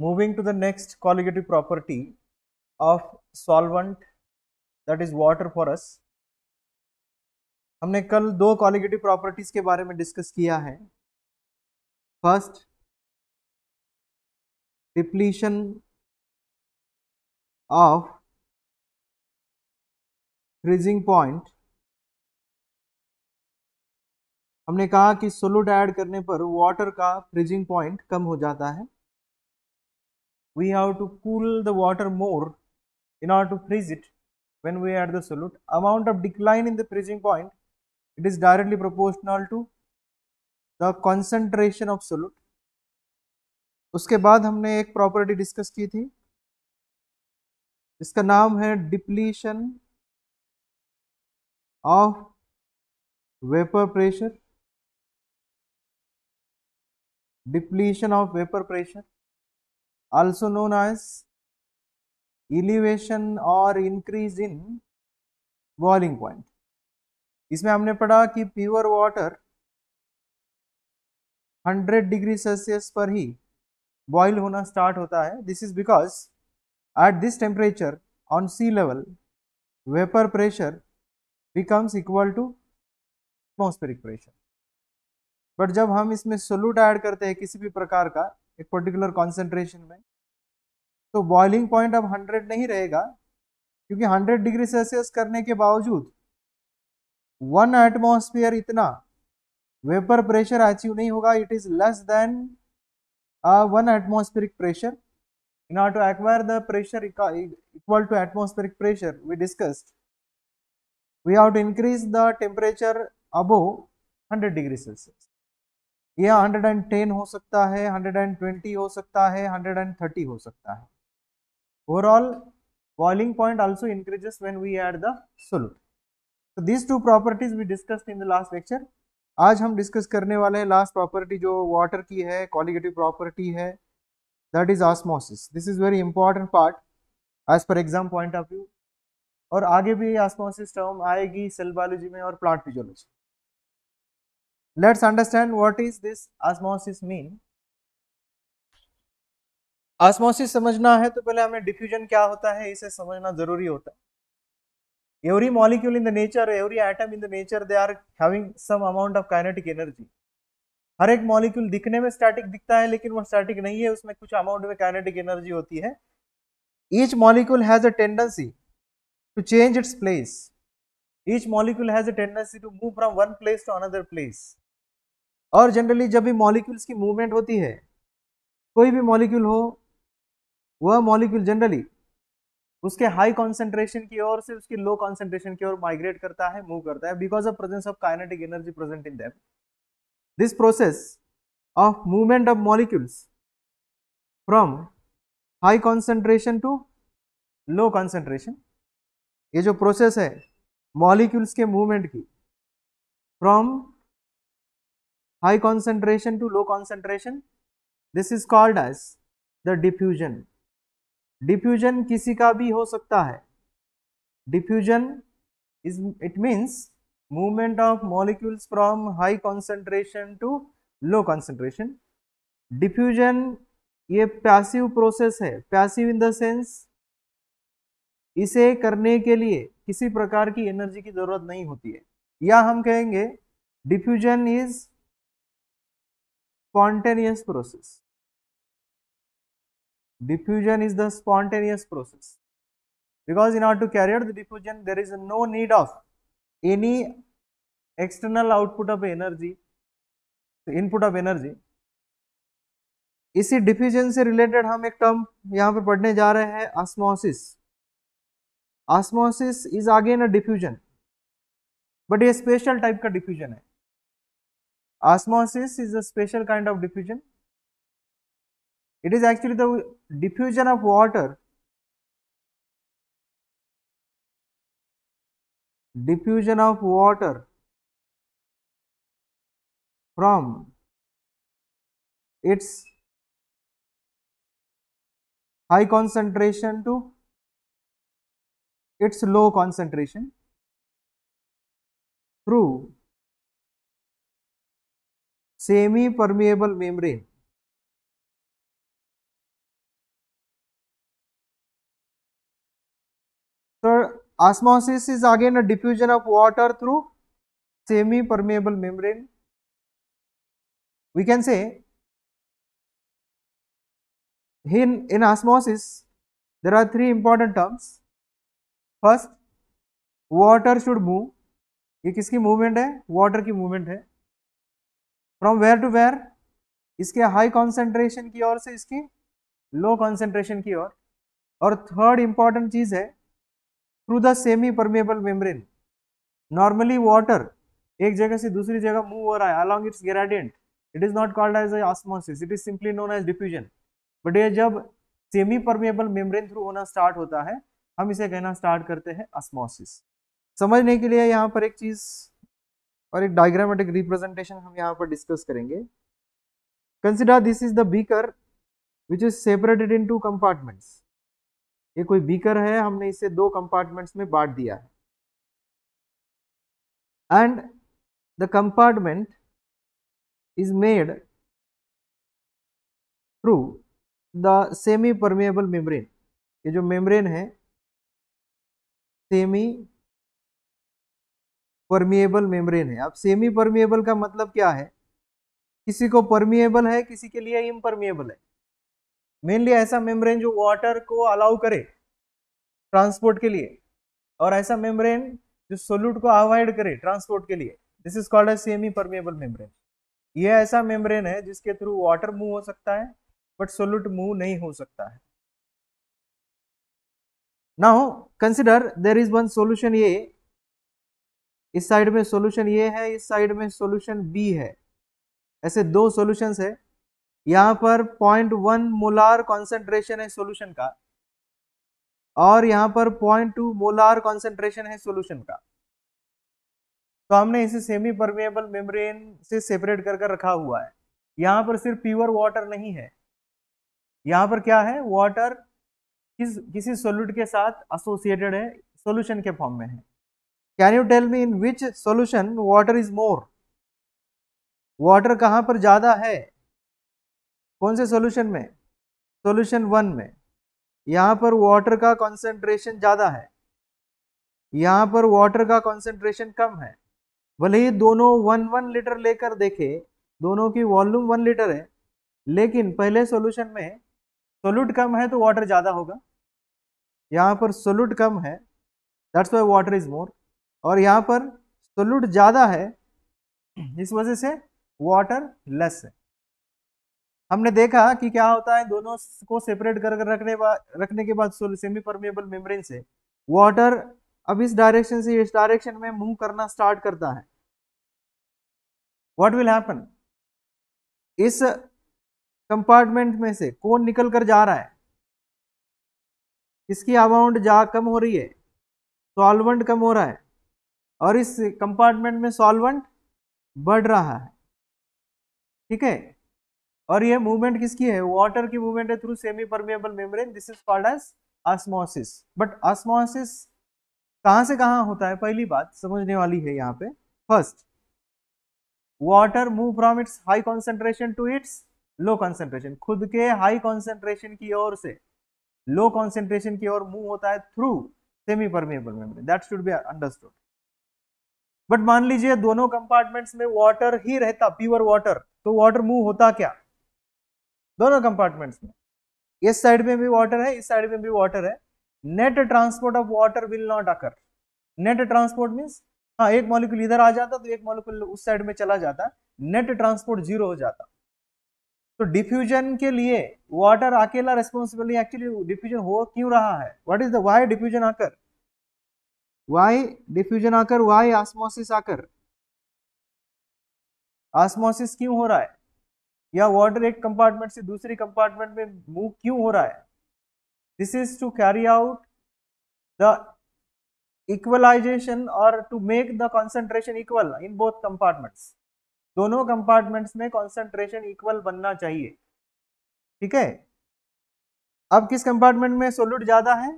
Moving to the next colligative property of solvent that is water for us. हमने कल दो colligative properties के बारे में डिस्कस किया है first depletion of freezing point हमने कहा कि सोलूड ऐड करने पर वाटर का फ्रीजिंग पॉइंट कम हो जाता है we have to cool the water more in order to freeze it when we add the solute. Amount of decline in the freezing point, it is directly proportional to the concentration of solute. उसके बाद हमने एक property discuss की थी जिसका नाम है depletion of vapour pressure depletion of vapour pressure also known as elevation or increase in boiling point इसमें हमने पढ़ा कि प्योर वाटर 100 डिग्री सेल्सियस पर ही बॉइल होना स्टार्ट होता है this is because at this temperature on sea level vapour pressure becomes equal to atmospheric pressure but जब हम इसमें सोल्यूट ऐड करते हैं किसी भी प्रकार का एक पर्टिकुलर कॉन्सेंट्रेशन में तो बॉइलिंग पॉइंट अब 100 नहीं रहेगा क्योंकि 100 डिग्री सेल्सियस करने के बावजूद वन एटमोसफियर इतना वेपर प्रेशर अचीव नहीं होगा it is less than one atmospheric pressure in or to acquire the pressure equal to atmospheric pressure we discussed we have to increase the temperature above hundred degree Celsius यह 110 हो सकता है 120 हो सकता है 130 हो सकता है overall boiling point also increases when we add the solute तो this two properties we discussed in the last lecture आज हम डिस्कस करने वाले हैं लास्ट प्रॉपर्टी जो वाटर की है कॉलिगेटिव प्रॉपर्टी है that is osmosis this is very important part as per exam point of view और आगे भी ऑस्मोसिस टर्म आएगी सेल बायोलॉजी में और plant physiology Let's understand what is this osmosis mean. osmosis samajhna hai to pehle हमें diffusion kya hota hai ise samajhna zaruri hota hai every molecule in the nature every atom in the nature they are having some amount of kinetic energy हर एक molecule दिखने में static दिखता है लेकिन वो static नहीं है उसमें कुछ अमाउंट में काइनेटिक एनर्जी होती है each molecule has a tendency to change its place each molecule has a tendency to move from one place to another place और जनरली जब भी मॉलिक्यूल्स की मूवमेंट होती है कोई भी मॉलिक्यूल हो वह मॉलिक्यूल जनरली उसके हाई कॉन्सेंट्रेशन की ओर से उसकी लो कॉन्सेंट्रेशन की ओर माइग्रेट करता है मूव करता है because of presence of kinetic energy present in them this process of movement of molecules from high concentration to low concentration ये जो प्रोसेस है मॉलिक्यूल्स के मूवमेंट की from high concentration to low concentration this is called as the diffusion diffusion kisi ka bhi ho sakta hai diffusion is it means movement of molecules from high concentration to low concentration diffusion ये passive process है passive in the sense इसे करने के लिए किसी प्रकार की energy की जरूरत नहीं होती है या हम कहेंगे diffusion is spontaneous process diffusion is the spontaneous process because in order to carry out the diffusion there is no need of any external output of energy input of energy इसी diffusion से related हम एक term यहाँ पर पढ़ने जा रहे हैं osmosis osmosis is again a diffusion but ये स्पेशल टाइप का डिफ्यूजन है Osmosis is a special kind of diffusion. It is actually the diffusion of water, diffusion of water from its high concentration to its low concentration through semi permeable membrane so osmosis is again a diffusion of water through semi permeable membrane we can say in in osmosis there are three important terms first water should move ये किसकी movement है water की movement है from where to where इसके high concentration की ओर से इसकी लो कॉन्सेंट्रेशन की ओर और थर्ड इंपॉर्टेंट चीज़ है through the semi permeable membrane normally water एक जगह से दूसरी जगह मूव हो रहा है along its gradient it is not called as osmosis it is simply known as diffusion but ये जब सेमी परमेबल मेम्ब्रेन थ्रू होना स्टार्ट होता है हम इसे कहना स्टार्ट करते हैं ऑस्मोसिस समझने के लिए यहाँ पर एक चीज़ और एक डायग्रामेटिक रिप्रेजेंटेशन हम यहाँ पर डिस्कस करेंगे consider this is the beaker which is separated in two compartments ये कोई बीकर है हमने इसे दो कंपार्टमेंट्स में बांट दिया है and the compartment is made through the semi permeable membrane ये जो मेम्ब्रेन है सेमी परमिएबल मेम्ब्रेन है अब सेमी परमिएबल का मतलब क्या है किसी को परमिएबल है किसी के लिए इम्परमिएबल है मेनली ऐसा मेम्ब्रेन जो वाटर को अलाउ करे ट्रांसपोर्ट के लिए और ऐसा मेम्ब्रेन जो सोल्यूट को अवॉइड करे ट्रांसपोर्ट के लिए this is called as semi permeable membrane यह ऐसा मेम्ब्रेन है जिसके थ्रू वाटर मूव हो सकता है बट सोल्यूट मूव नहीं हो सकता है now consider there is one solution ये इस साइड में सॉल्यूशन ये है इस साइड में सॉल्यूशन बी है ऐसे दो सॉल्यूशन है यहाँ पर पॉइंट वन मोलार कॉन्सेंट्रेशन है सॉल्यूशन का और यहाँ पर पॉइंट टू मोलार कॉन्सेंट्रेशन है सॉल्यूशन का तो हमने इसे सेमी परमिबल मेम्ब्रेन से सेपरेट कर कर रखा हुआ है यहाँ पर सिर्फ प्योर वाटर नहीं है यहां पर क्या है वाटर किस किसी सोल्यूट के साथ एसोसिएटेड है सोल्यूशन के फॉर्म में है can you tell me in which solution water is more water कहाँ पर ज़्यादा है कौन से सोल्यूशन में सोल्यूशन वन में यहाँ पर वाटर का कॉन्सेंट्रेशन ज़्यादा है यहाँ पर वाटर का कॉन्सेंट्रेशन कम है भले ही दोनों वन वन लीटर लेकर देखे दोनों की वॉल्यूम वन लीटर है लेकिन पहले सोल्यूशन में सोल्यूट कम है तो वाटर ज़्यादा होगा यहाँ पर सोल्यूट कम है that's why water is more और यहाँ पर सोल्यूट ज़्यादा है इस वजह से वाटर लेस है हमने देखा कि क्या होता है दोनों को सेपरेट कर रखने रखने के बाद सेमी परमेबल मेम्ब्रेन से वाटर अब इस डायरेक्शन से इस डायरेक्शन में मूव करना स्टार्ट करता है व्हाट विल हैपन इस कंपार्टमेंट में से कौन निकल कर जा रहा है इसकी अमाउंट जा कम हो रही है सॉल्वेंट कम हो रहा है और इस कंपार्टमेंट में सॉल्वेंट बढ़ रहा है ठीक है और यह मूवमेंट किसकी है वाटर की मूवमेंट है through semi permeable membrane this is called as osmosis but osmosis कहां से कहां होता है पहली बात समझने वाली है यहाँ पे first water move from its high concentration to its low concentration खुद के हाई कॉन्सेंट्रेशन की ओर से लो कॉन्सेंट्रेशन की ओर मूव होता है through semi permeable membrane that should be understood but मान लीजिए दोनों कंपार्टमेंट्स में वाटर ही रहता प्योर वाटर तो वाटर मूव होता क्या दोनों कंपार्टमेंट्स में इस साइड में भी वाटर है इस साइड में भी वाटर है net transport of water will not occur net transport means हाँ एक मॉलिक्यूल इधर आ जाता तो एक मॉलिक्यूल उस साइड में चला जाता नेट ट्रांसपोर्ट जीरो हो जाता तो डिफ्यूजन के लिए वाटर अकेला रेस्पॉन्सिबल एक्चुअली डिफ्यूजन हो क्यों रहा है what is the why diffusion occur why diffusion occur why osmosis occur osmosis क्यों हो रहा है या वाटर एक कंपार्टमेंट से दूसरी कंपार्टमेंट में मूव क्यों हो रहा है this is to carry out the equalisation और to make the concentration equal in both compartments दोनों कंपार्टमेंट्स में कॉन्सेंट्रेशन इक्वल बनना चाहिए ठीक है अब किस कंपार्टमेंट में सोल्यूट ज्यादा है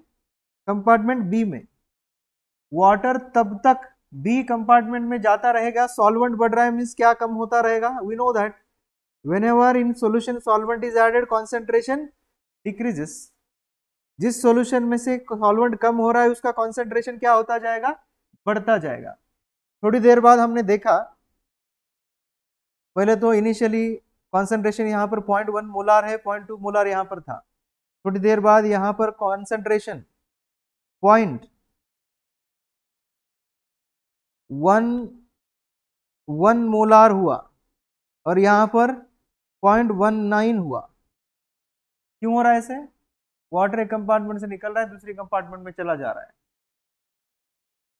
कंपार्टमेंट बी में वाटर तब तक बी कंपार्टमेंट में जाता रहेगा सॉल्वेंट बढ़ रहा है मीन्स क्या कम होता रहेगा we know that whenever in solution solvent is added concentration decreases जिस सोल्यूशन में से सॉल्वेंट कम हो रहा है उसका कॉन्सेंट्रेशन क्या होता जाएगा बढ़ता जाएगा थोड़ी देर बाद हमने देखा पहले तो इनिशियली कॉन्सेंट्रेशन यहाँ पर पॉइंट वन मोलार है पॉइंट टू मोलार यहाँ पर था थोड़ी देर बाद यहाँ पर concentration point one one molar हुआ और यहाँ पर पॉइंट वन नाइन हुआ क्यों हो रहा है ऐसे वाटर एक कंपार्टमेंट से निकल रहा है दूसरे कंपार्टमेंट में चला जा रहा है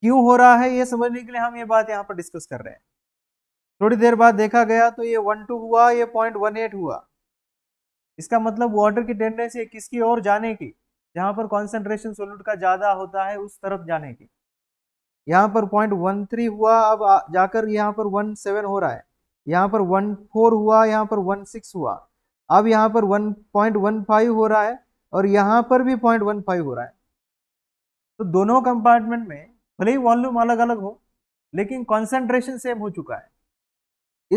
क्यों हो रहा है ये समझने के लिए हम ये बात यहाँ पर डिस्कस कर रहे हैं थोड़ी देर बाद देखा गया तो ये वन टू हुआ ये पॉइंट वन एट हुआ इसका मतलब वाटर की टेंडेंसी है किसकी ओर जाने की जहां पर कॉन्सेंट्रेशन सोल्यूट का ज़्यादा होता है उस तरफ जाने की यहाँ पर पॉइंट वन थ्री हुआ अब जाकर यहाँ पर वन सेवन हो रहा है यहाँ पर वन फोर हुआ यहाँ पर वन सिक्स हुआ अब यहाँ पर वन पॉइंट वन फाइव हो रहा है और यहाँ पर भी पॉइंट वन फाइव हो रहा है तो दोनों कंपार्टमेंट में भले ही वॉल्यूम अलग अलग हो लेकिन कॉन्सेंट्रेशन सेम हो चुका है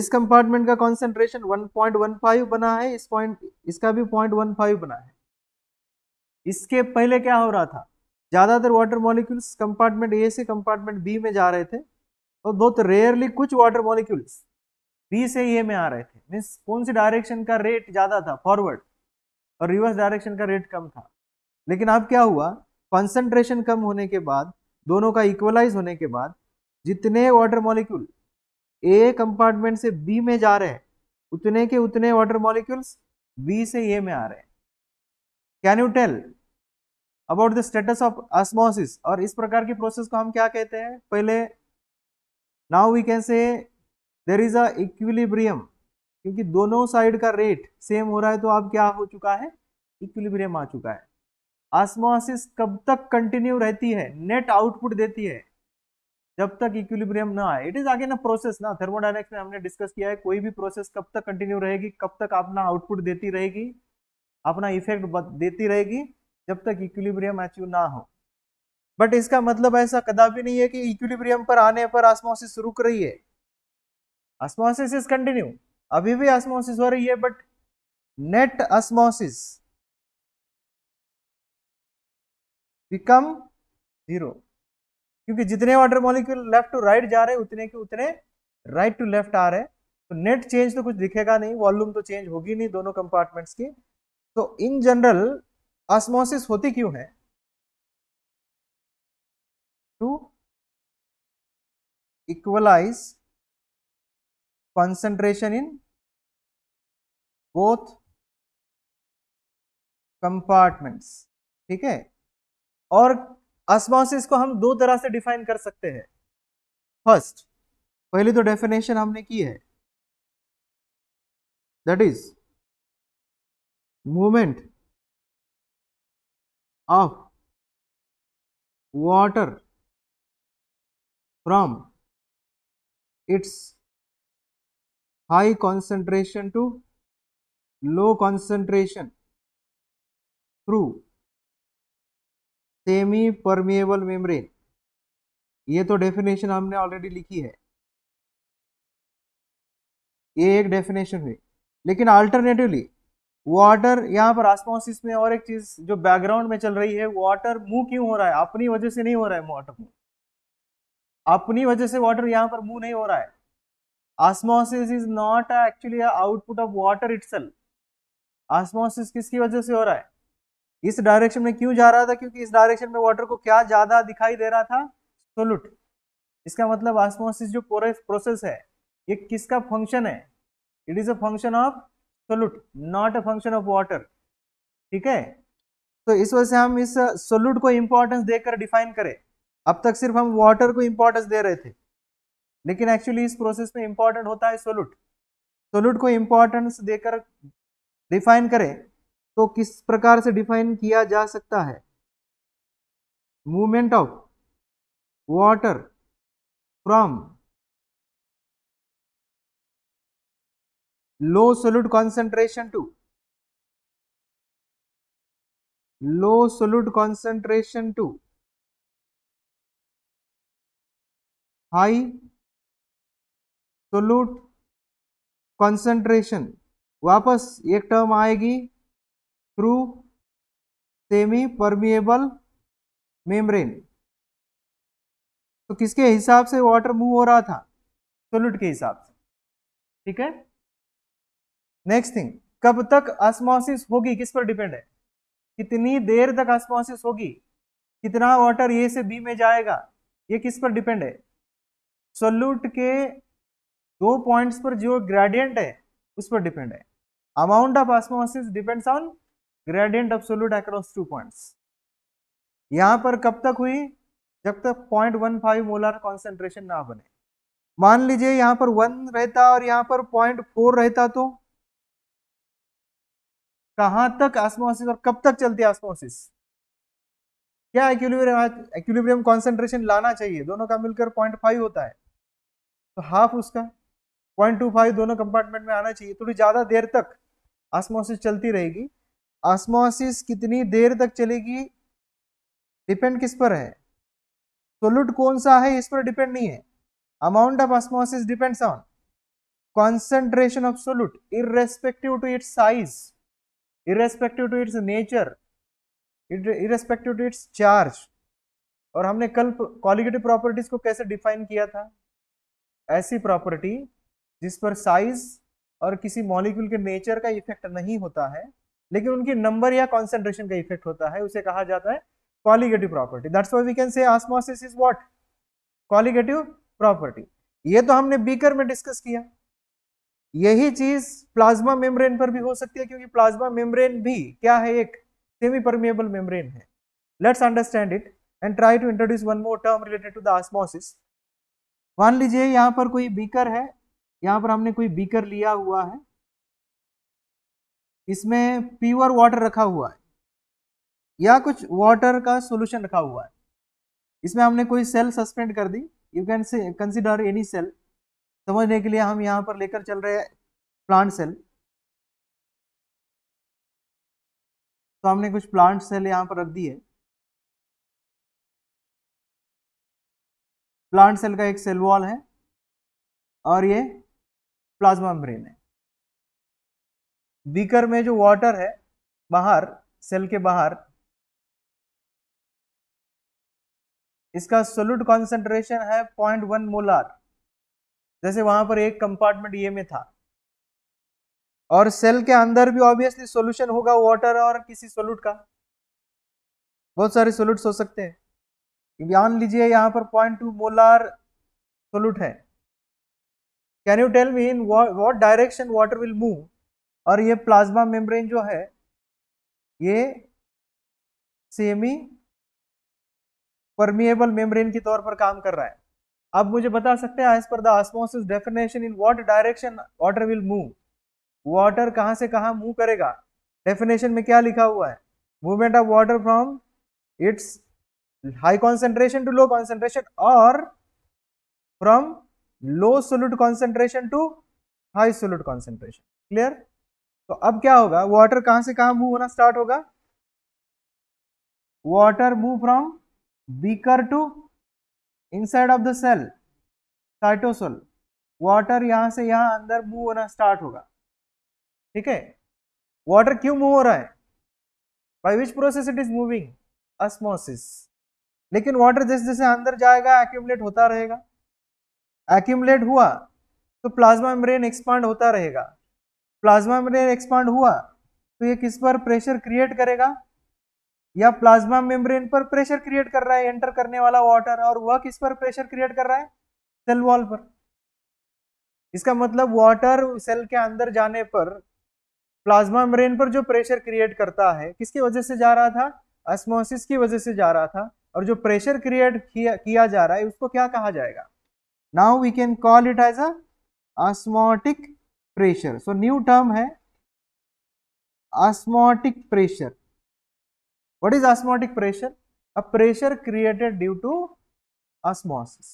इस कंपार्टमेंट का concentration one one point five बना है इस पॉइंट इसका भी फाइव बना है इसके पहले क्या हो रहा था ज़्यादातर वाटर मॉलिक्यूल्स कंपार्टमेंट ए से कंपार्टमेंट बी में जा रहे थे और बहुत रेयरली कुछ वाटर मॉलिक्यूल्स बी से ए में आ रहे थे मीन्स कौन सी डायरेक्शन का रेट ज़्यादा था फॉरवर्ड और रिवर्स डायरेक्शन का रेट कम था लेकिन अब क्या हुआ कंसंट्रेशन कम होने के बाद दोनों का इक्वलाइज होने के बाद जितने वाटर मॉलिक्यूल ए कंपार्टमेंट से बी में जा रहे हैं उतने के उतने वाटर मॉलिक्यूल्स बी से ए में आ रहे हैं can you tell about the status of osmosis और इस प्रकार की प्रोसेस को हम क्या कहते हैं पहले नाउ वी कैन से देर इज अक्विलिब्रियम क्योंकि दोनों साइड का रेट सेम हो रहा है तो अब क्या हो चुका है इक्विलिब्रियम आ चुका है ऑस्मोसिस कब तक कंटिन्यू रहती है नेट आउटपुट देती है जब तक इक्विलिब्रियम ना आए इट इज आगे ना प्रोसेस ना थर्मोडाइनमिक्स में हमने डिस्कस किया है कोई भी प्रोसेस कब तक कंटिन्यू रहेगी कब तक अपना आउटपुट देती रहेगी अपना इफेक्ट देती रहेगी जब तक इक्विलिब्रियम अचीव ना हो बट इसका मतलब ऐसा कदापि नहीं है कि इक्विलिब्रियम पर आने पर आस्मोसिस रुक रही है आस्मोसिस इज कंटिन्यू अभी भी आस्मोसिस हो रही है but net osmosis become zero क्योंकि जितने water molecule left to right जा रहे हैं उतने के उतने राइट टू लेफ्ट आ रहे हैं तो नेट चेंज तो कुछ दिखेगा नहीं वॉल्यूम तो चेंज होगी नहीं दोनों कंपार्टमेंट्स की तो इन जनरल ऑस्मोसिस होती क्यों है to equalise concentration in both compartments ठीक है और ऑस्मोसिस को हम दो तरह से डिफाइन कर सकते हैं फर्स्ट पहली तो डेफिनेशन हमने की है that is movement of water from its high concentration to low concentration through semi permeable membrane ये तो डेफिनेशन हमने ऑलरेडी लिखी है ये एक डेफिनेशन हुई लेकिन अल्टरनेटिवली वाटर यहाँ पर आसमोसिस में और एक चीज जो बैकग्राउंड में चल रही है वाटर मुंह क्यों हो रहा है अपनी वजह से नहीं हो रहा है वाटर अपनी वजह से वाटर यहाँ पर मुंह नहीं हो रहा है osmosis is not actually output of water it osmosis किसकी वजह से हो रहा है इस डायरेक्शन में क्यों जा रहा था क्योंकि इस डायरेक्शन में वाटर को क्या ज्यादा दिखाई दे रहा था सोलूट इसका मतलब आसमोसिस जो प्रोसेस है ये किसका फंक्शन है it is a function of solute not a function of water ठीक है तो इस वजह से हम इस सोलूट uh, को इंपॉर्टेंस देकर डिफाइन करें अब तक सिर्फ हम वाटर को इंपॉर्टेंस दे रहे थे लेकिन एक्चुअली इस प्रोसेस में इंपॉर्टेंट होता है सोलूट सोलूट को इंपॉर्टेंस देकर डिफाइन करें तो किस प्रकार से डिफाइन किया जा सकता है movement of water from low solute concentration to low solute concentration to high solute concentration वापस एक टर्म आएगी थ्रू सेमी परमिएबल मेम्ब्रेन तो किसके हिसाब से वाटर मूव हो रहा था सोल्यूट के हिसाब से ठीक है नेक्स्ट थिंग कब तक ऑस्मोसिस होगी किस पर डिपेंड है कितनी देर तक ऑस्मोसिस होगी कितना वाटर ए से बी में जाएगा ये किस पर डिपेंड है सोल्यूट के दो पॉइंट्स पर जो ग्रेडियंट है उस पर डिपेंड है amount of osmosis depends on gradient of solute across two points यहां पर कब तक हुई जब तक point one five molar concentration ना बने मान लीजिए यहाँ पर वन रहता और यहाँ पर पॉइंट फोर रहता तो कहां तक आस्मोसिस और कब तक चलती है आस्मोसिस क्या एक्विलिब्रियम एक्विलिब्रियम कॉन्सेंट्रेशन लाना चाहिए दोनों का मिलकर पॉइंट फाइव होता है तो हाफ उसका पॉइंट टू फाइव दोनों कंपार्टमेंट में आना चाहिए थोड़ी ज़्यादा देर तक आस्मोसिस चलती रहेगी आस्मोसिस कितनी देर तक चलेगी डिपेंड किस पर है सोलूट कौन सा है इस पर डिपेंड नहीं है amount of osmosis depends on concentration of solute irrespective to its size irrespective to its nature irrespective to its charge और हमने कल कॉलिगेटिव प्रॉपर्टीज को कैसे डिफाइन किया था ऐसी प्रॉपर्टी जिस पर साइज और किसी मॉलिक्यूल के नेचर का इफेक्ट नहीं होता है लेकिन उनकी नंबर या कॉन्सेंट्रेशन का इफेक्ट होता है उसे कहा जाता है colligative property that's why we can say osmosis is what colligative property ये तो हमने बीकर में डिस्कस किया यही चीज प्लाज्मा मेम्ब्रेन पर भी हो सकती है क्योंकि प्लाज्मा मेम्ब्रेन भी क्या है एक सेमी परमिएबल मेम्ब्रेन है let's understand it and try to introduce one more term related to the osmosis मान लीजिए यहाँ पर कोई बीकर है यहाँ पर हमने कोई बीकर लिया हुआ है इसमें प्योर वाटर रखा हुआ है या कुछ वाटर का सोल्यूशन रखा हुआ है इसमें हमने कोई सेल सस्पेंड कर दी you can say consider any cell समझने के लिए हम यहाँ पर लेकर चल रहे प्लांट सेल तो हमने कुछ प्लांट सेल यहाँ पर रख दी है प्लांट सेल का एक सेल वॉल है और ये प्लाज्मा मेम्ब्रेन है बीकर में जो वाटर है बाहर सेल के बाहर इसका सोल्यूट कॉन्सेंट्रेशन है पॉइंट वन मोलार जैसे वहां पर एक कंपार्टमेंट ये में था और सेल के अंदर भी ऑब्वियसली सॉल्यूशन होगा वाटर और किसी सोल्यूट का बहुत सारे सोल्यूट हो सकते हैं मान तो लीजिए यहाँ पर पॉइंट टू मोलार सोल्यूट है can you tell me in what direction water will move और ये प्लाज्मा मेम्ब्रेन जो है ये सेमी परमिएबल मेम्ब्रेन के तौर पर काम कर रहा है अब मुझे बता सकते हैं as per the definition in what direction water will move water कहाँ से कहाँ मूव करेगा डेफिनेशन में क्या लिखा हुआ है movement of water from its high concentration to low concentration और from low solute concentration to high solute concentration clear तो अब क्या होगा वाटर कहाँ से कहाँ मूव होना स्टार्ट होगा water move from beaker to inside of the cell cytosol water यहां से यहां अंदर मूव होना स्टार्ट होगा ठीक है वाटर क्यों मूव हो रहा है by which process it is moving osmosis लेकिन वाटर जैसे जैसे अंदर जाएगा एक्यूमलेट होता रहेगा एक्यूमलेट हुआ तो प्लाज्मा मेम्ब्रेन एक्सपांड होता रहेगा प्लाज्मा मेम्ब्रेन एक्सपांड हुआ तो ये किस पर प्रेशर क्रिएट करेगा या प्लाज्मा मेम्ब्रेन पर प्रेशर क्रिएट कर रहा है एंटर करने वाला वाटर और वह किस पर प्रेशर क्रिएट कर रहा है सेल वॉल पर इसका मतलब वाटर सेल के अंदर जाने पर प्लाज्मा मेम्ब्रेन पर जो प्रेशर क्रिएट करता है किसकी वजह से जा रहा था अस्मोसिस की वजह से जा रहा था और जो प्रेशर क्रिएट किया, किया जा रहा है उसको क्या कहा जाएगा now we can call it as osmotic pressure so new term है osmotic pressure What is osmotic pressure? A pressure created due to osmosis.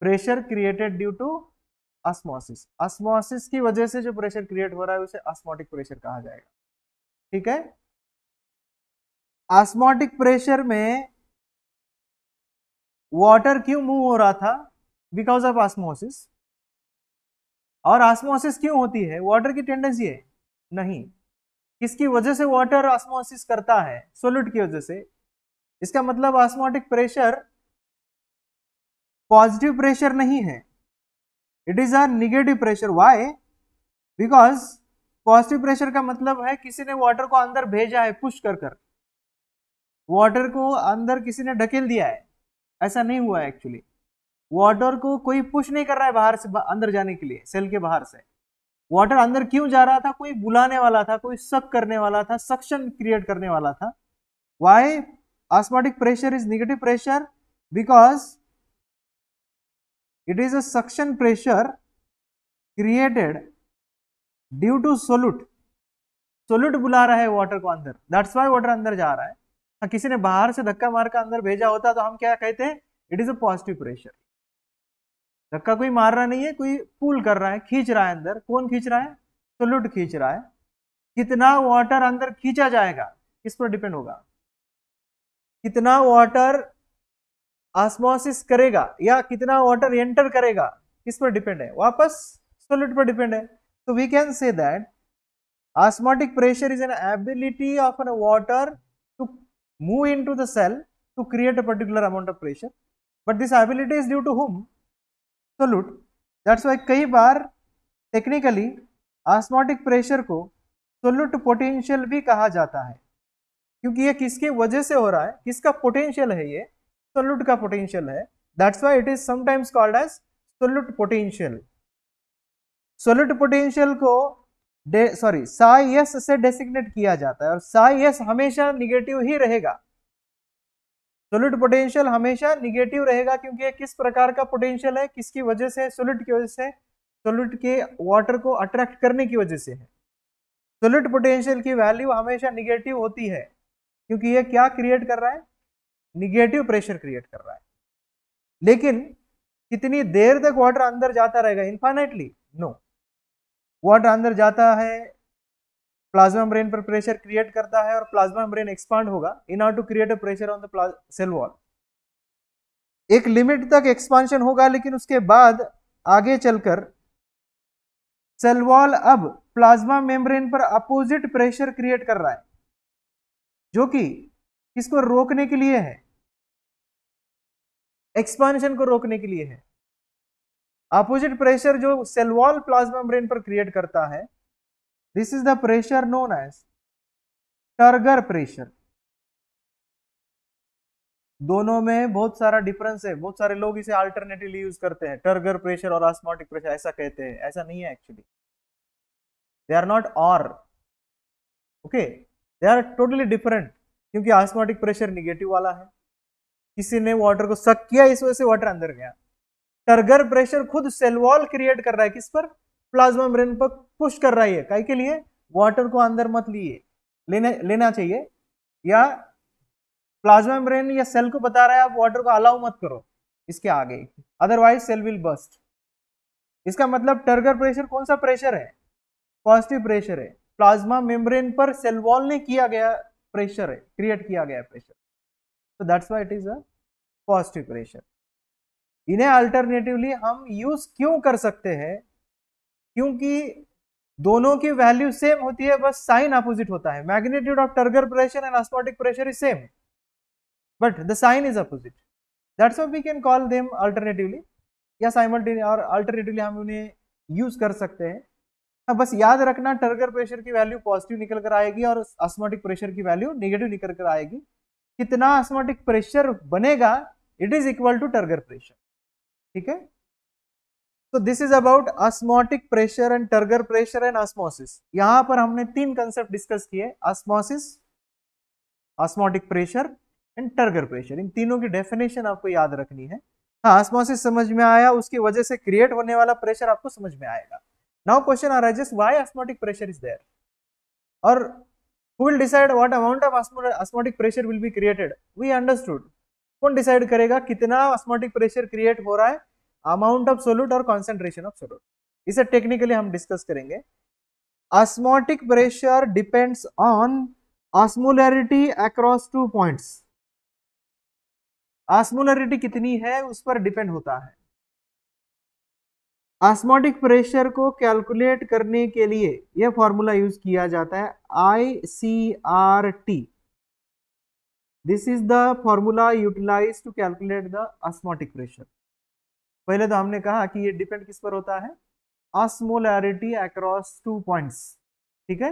Pressure created due to osmosis osmosis की वजह से जो प्रेशर क्रिएट हो रहा है उसे अस्मोटिक pressure कहा जाएगा ठीक है आस्मोटिक प्रेशर में वाटर क्यों मूव हो रहा था बिकॉज ऑफ आस्मोसिस और आस्मोसिस क्यों होती है वाटर की टेंडेंसी है नहीं किसकी वजह से वाटर ऑस्मोसिस करता है सोल्यूट की वजह से इसका मतलब ऑस्मोटिक प्रेशर पॉजिटिव प्रेशर नहीं है it is negative negative pressure why because positive pressure का मतलब है किसी ने वाटर को अंदर भेजा है पुश कर कर वाटर को अंदर किसी ने ढकेल दिया है ऐसा नहीं हुआ है एक्चुअली वाटर को कोई पुश नहीं कर रहा है बाहर से अंदर जाने के लिए सेल के बाहर से वाटर अंदर क्यों जा रहा था कोई बुलाने वाला था कोई सक करने वाला था सक्शन क्रिएट करने वाला था why osmotic pressure is negative pressure because it is a suction pressure created due to solute solute बुला रहा है वाटर को अंदर दैट्स वाई वाटर अंदर जा रहा है हाँ, किसी ने बाहर से धक्का मार कर अंदर भेजा होता तो हम क्या कहते हैं it is a positive pressure धक्का कोई मार रहा नहीं है कोई पुल कर रहा है खींच रहा है अंदर कौन खींच रहा है सोल्यूट खींच रहा है कितना वाटर अंदर खींचा जाएगा इस पर डिपेंड होगा कितना वाटर आस्मोसिस करेगा या कितना वाटर एंटर करेगा किस पर डिपेंड है वापस सोलिड पर डिपेंड है तो we can say that osmotic pressure is an ability of an water to move into the cell to create a particular amount of pressure but this ability is due to whom absolute that's why कई बार technically osmotic pressure को solute potential भी कहा जाता है क्योंकि ये किसकी वजह से हो रहा है किसका पोटेंशियल है ये सोल्यूट का पोटेंशियल है that's why it is sometimes called as solute potential solute potential को सॉरी साई एस से डेसिग्नेट किया जाता है और साई एस हमेशा निगेटिव ही रहेगा सोलिड पोटेंशियल हमेशा निगेटिव रहेगा क्योंकि ये किस प्रकार का पोटेंशियल है किसकी वजह से सोलिड की वजह से सोलिड के वाटर को अट्रैक्ट करने की वजह से है सोलिड पोटेंशियल की वैल्यू हमेशा निगेटिव होती है क्योंकि ये क्या क्रिएट कर रहा है निगेटिव प्रेशर क्रिएट कर रहा है लेकिन कितनी देर तक वाटर अंदर जाता रहेगा इन्फाइनाइटली नो वाटर अंदर जाता है प्लाज्मा मेम्ब्रेन पर प्रेशर क्रिएट करता है और प्लाज्मा मेम्ब्रेन एक्सपांड होगा in order to create a pressure on the cell wall एक लिमिट तक एक्सपांशन होगा लेकिन उसके बाद आगे चलकर सेल वॉल अब प्लाज्मा मेम्ब्रेन पर अपोजिट प्रेशर क्रिएट कर रहा है जो कि किसको रोकने के लिए है एक्सपांशन को रोकने के लिए है अपोजिट प्रेशर जो सेल वॉल प्लाज्मा मेम्ब्रेन पर क्रिएट करता है This is the pressure known as turgor pressure दोनों में बहुत सारा डिफरेंस है बहुत सारे लोग इसे अल्टरनेटिवली यूज करते हैं टर्गर प्रेशर और ऑस्मोटिक प्रेशर ऐसा कहते हैं ऐसा नहीं है एक्चुअली दे आर नॉट और okay they are totally different क्योंकि ऑस्मोटिक प्रेशर निगेटिव वाला है किसी ने वाटर को सक किया इस वजह से वाटर अंदर गया टर्गर प्रेशर खुद सेल वॉल क्रिएट कर रहा है किस पर प्लाज्मा मेम्ब्रेन पर पुश कर रही है कई के लिए वाटर को अंदर मत लिए लेने लेना चाहिए या प्लाज्मा ब्रेन या सेल को बता रहा है आप वाटर को अलाउ मत करो इसके आगे अदरवाइज सेल विल बस्ट इसका मतलब टर्गर प्रेशर कौन सा प्रेशर है पॉजिटिव प्रेशर है प्लाज्मा मेम्ब्रेन पर सेल वॉल ने किया गया प्रेशर है क्रिएट किया गया प्रेशर तो that's why it is a positive pressure इन्हें अल्टरनेटिवली हम यूज क्यों कर सकते हैं क्योंकि दोनों की वैल्यू सेम होती है बस साइन अपोजिट होता है magnitude of turgor pressure and osmotic pressure is same but the sign is opposite that's we can call them alternatively या साइमल्टेनियस और अल्टरनेटिवली हम उन्हें यूज कर सकते हैं बस याद रखना टर्गर प्रेशर की वैल्यू पॉजिटिव निकल कर आएगी और ऑस्मोटिक प्रेशर की वैल्यू निगेटिव निकल कर आएगी कितना ऑस्मोटिक प्रेशर बनेगा it is equal to turgor pressure ठीक है तो this is about osmotic pressure and turgor pressure and osmosis यहां पर हमने तीन कंसेप्ट डिस्कस किए osmosis osmotic pressure and turgor pressure इन तीनों की डेफिनेशन आपको याद रखनी है हाँ ऑस्मोसिस समझ में आया उसकी वजह से क्रिएट होने वाला प्रेशर आपको समझ में आएगा नाउ क्वेश्चन आ रहा just why osmotic pressure is there और who will decide what amount of osmotic pressure will be created we understood कौन डिसाइड करेगा कितना ऑस्मोटिक प्रेशर क्रिएट हो रहा है अमाउंट ऑफ सोल्यूट और कॉन्सेंट्रेशन ऑफ सोल्यूट इसे टेक्निकली हम डिस्कस करेंगे osmotic pressure depends on osmolarity across two points osmolarity कितनी है उस पर डिपेंड होता है ऑस्मोटिक प्रेशर को कैलकुलेट करने के लिए यह फॉर्मूला यूज किया जाता है I C R T this is the formula utilize to calculate the osmotic pressure पहले तो हमने कहा कि ये डिपेंड किस पर होता है असमोलैरिटी अक्रॉस टू पॉइंट्स ठीक है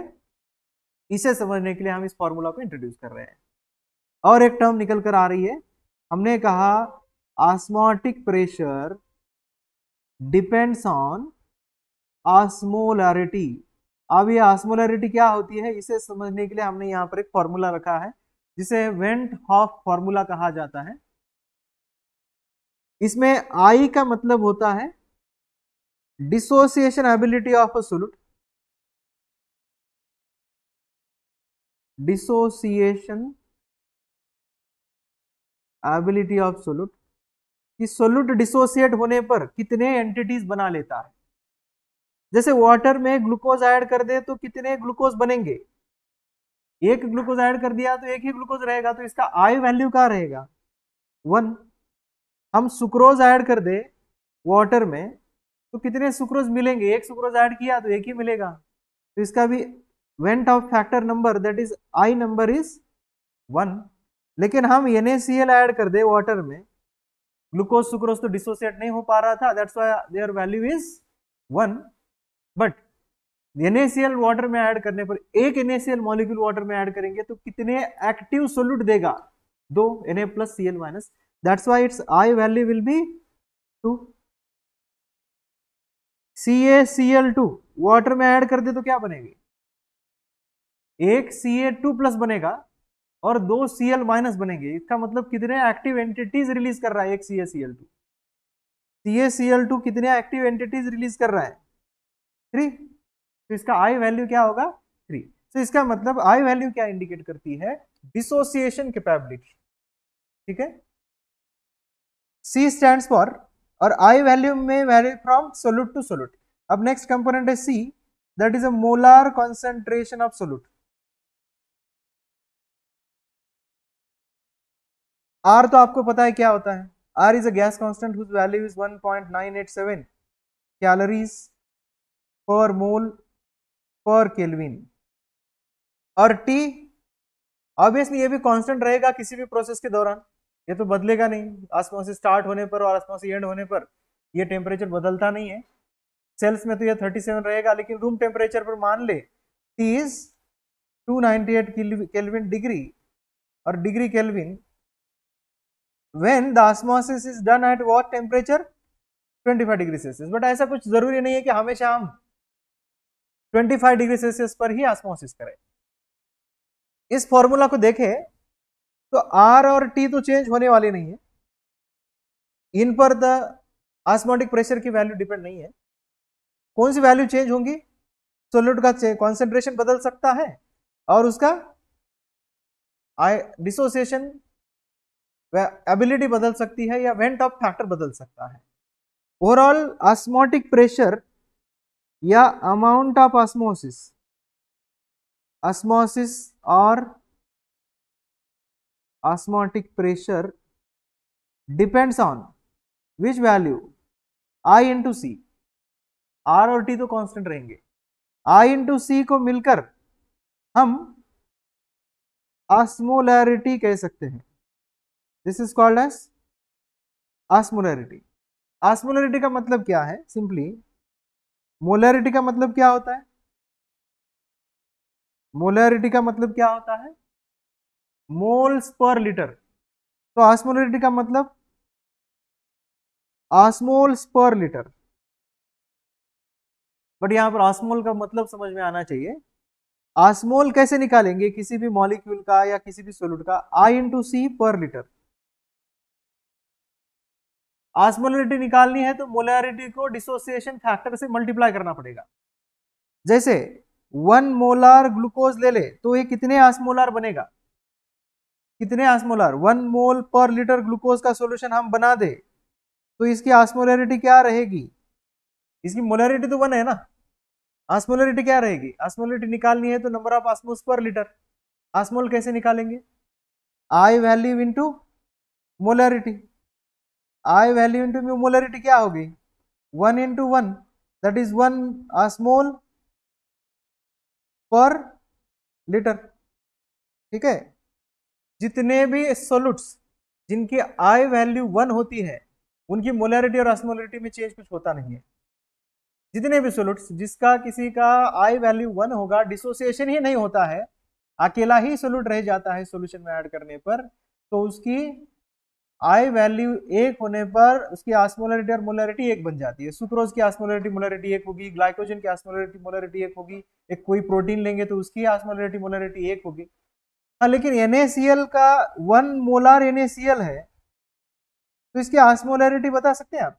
इसे समझने के लिए हम इस फॉर्मूला को इंट्रोड्यूस कर रहे हैं और एक टर्म निकल कर आ रही है हमने कहा osmotic pressure depends on osmolarity अब ये ऑस्मोलैरिटी क्या होती है इसे समझने के लिए हमने यहाँ पर एक फॉर्मूला रखा है जिसे वेंट हॉफ फॉर्मूला कहा जाता है इसमें आई का मतलब होता है dissociation ability of a solute dissociation ability of solute कि सोलूट डिसोसिएट होने पर कितने एंटिटीज बना लेता है जैसे वाटर में ग्लूकोज ऐड कर दे तो कितने ग्लूकोज बनेंगे एक ग्लूकोज ऐड कर दिया तो एक ही ग्लूकोज रहेगा तो इसका आई वैल्यू क्या रहेगा वन हम सुक्रोज ऐड कर दे वाटर में तो कितने सुक्रोज मिलेंगे एक सुक्रोज ऐड किया तो एक ही मिलेगा तो इसका भी van't Hoff factor number that is I number is one लेकिन हम एन ऐड कर दे वाटर में ग्लूकोज सुक्रोज तो डिसोसिएट नहीं हो पा रहा था that's why their value is one but an water में ऐड करने पर एक एन मॉलिक्यूल वाटर में ऐड करेंगे तो कितने एक्टिव सोल्यूट देगा दो N A plus C L minus that is why its I value will be 2. CaCl2 water में ऐड कर दे तो क्या बनेगी एक Ca2 प्लस बनेगा और दो Cl माइनस बनेंगे इसका मतलब कितने एक्टिव एंटिटीज रिलीज कर रहा है एक CaCl2 CaCl2 कितने एक्टिव एंटिटीज रिलीज कर रहा है थ्री तो इसका आई वैल्यू क्या होगा थ्री तो इसका मतलब आई वैल्यू क्या इंडिकेट करती है डिसोसिएशन कैपेबिलिटी ठीक है सी स्टैंड फॉर और आई वैल्यू में vary from solute to solute अब नेक्स्ट कंपोनेंट है C that is a molar concentration of solute R तो आपको पता है क्या होता है R is a gas constant whose value is 1.987 calories per mole पर केल्विन और टी ऑब्वियसली ये भी कॉन्स्टेंट रहेगा किसी भी प्रोसेस के दौरान ये तो बदलेगा नहीं आसमान से स्टार्ट होने पर और आसमान से एंड होने पर ये टेम्परेचर बदलता नहीं है सेल्स में तो ये 37 रहेगा लेकिन रूम टेम्परेचर पर मान ले तीस 298 केल्विन डिग्री और degree kelvin when the osmosis is done at what temperature 25 degree Celsius but ऐसा कुछ जरूरी नहीं है कि हमेशा हम 25 डिग्री सेल्सियस पर ही आसमोसिस करें इस फॉर्मूला को देखें तो आर और टी तो चेंज होने वाले नहीं है इन पर द आसमोटिक प्रेशर की वैल्यू डिपेंड नहीं है कौन सी वैल्यू चेंज होंगी सोल्यूट का कॉन्सेंट्रेशन बदल सकता है और उसका डिसोसिएशन एबिलिटी बदल सकती है या वेंट ऑफ फैक्टर बदल सकता है ओवरऑल आस्मोटिक प्रेशर या अमाउंट ऑफ ऑस्मोसिस ऑस्मोसिस और osmotic pressure depends on which value I into C R और T तो कांस्टेंट रहेंगे I into C को मिलकर हम ऑस्मोलैरिटी कह सकते हैं this is called as osmolarity osmolarity का मतलब क्या है सिंपली मोलैरिटी का मतलब क्या होता है मोलैरिटी का मतलब क्या होता है मोल्स पर लीटर तो आस्मोलिटी का मतलब ऑस्मोल्स पर लीटर बट यहां पर ऑस्मोल का मतलब समझ में आना चाहिए ऑस्मोल कैसे निकालेंगे किसी भी मॉलिक्यूल का या किसी भी सोल्यूट का आई इंटू सी पर लीटर आस्मोलिटी निकालनी है तो मोलरिटी को डिसोसिएशन फैक्टर से मल्टीप्लाई करना पड़ेगा जैसे वन मोलार ग्लूकोज ले ले तो ये कितने ऑस्मोलार बनेगा कितने आसमोलर one mole per litre glucose का सोल्यूशन हम बना दे तो इसकी आसमोलरिटी क्या रहेगी इसकी मोलरिटी तो वन है ना आसमोलरिटी क्या रहेगी आसमोलरिटी निकालनी है तो नंबर ऑफ आसमोस पर लीटर आसमोल कैसे निकालेंगे I value into molarity I value into molarity क्या होगी one into one that is one osmol per litre ठीक है जितने भी सोलूट्स जिनकी आई वैल्यू वन होती है उनकी मोलरिटी और असमोलरिटी में चेंज कुछ होता नहीं है जितने भी सोलूट्स जिसका किसी का आई वैल्यू वन होगा डिसोसिएशन ही नहीं होता है अकेला ही सोलूट रह जाता है सोल्यूशन में ऐड करने पर तो उसकी आई वैल्यू एक होने पर उसकी आसमोलरिटी और मोलरिटी एक बन जाती है सुक्रोज की आसमोलरिटी मोलरिटी एक होगी ग्लाइकोजन की आसमोलरिटी मोलरिटी एक होगी एक कोई प्रोटीन लेंगे तो उसकी आसमोलरिटी मोलरिटी एक होगी हाँ, लेकिन NaCl का वन मोलार NaCl है तो इसकी आसमोलैरिटी बता सकते हैं आप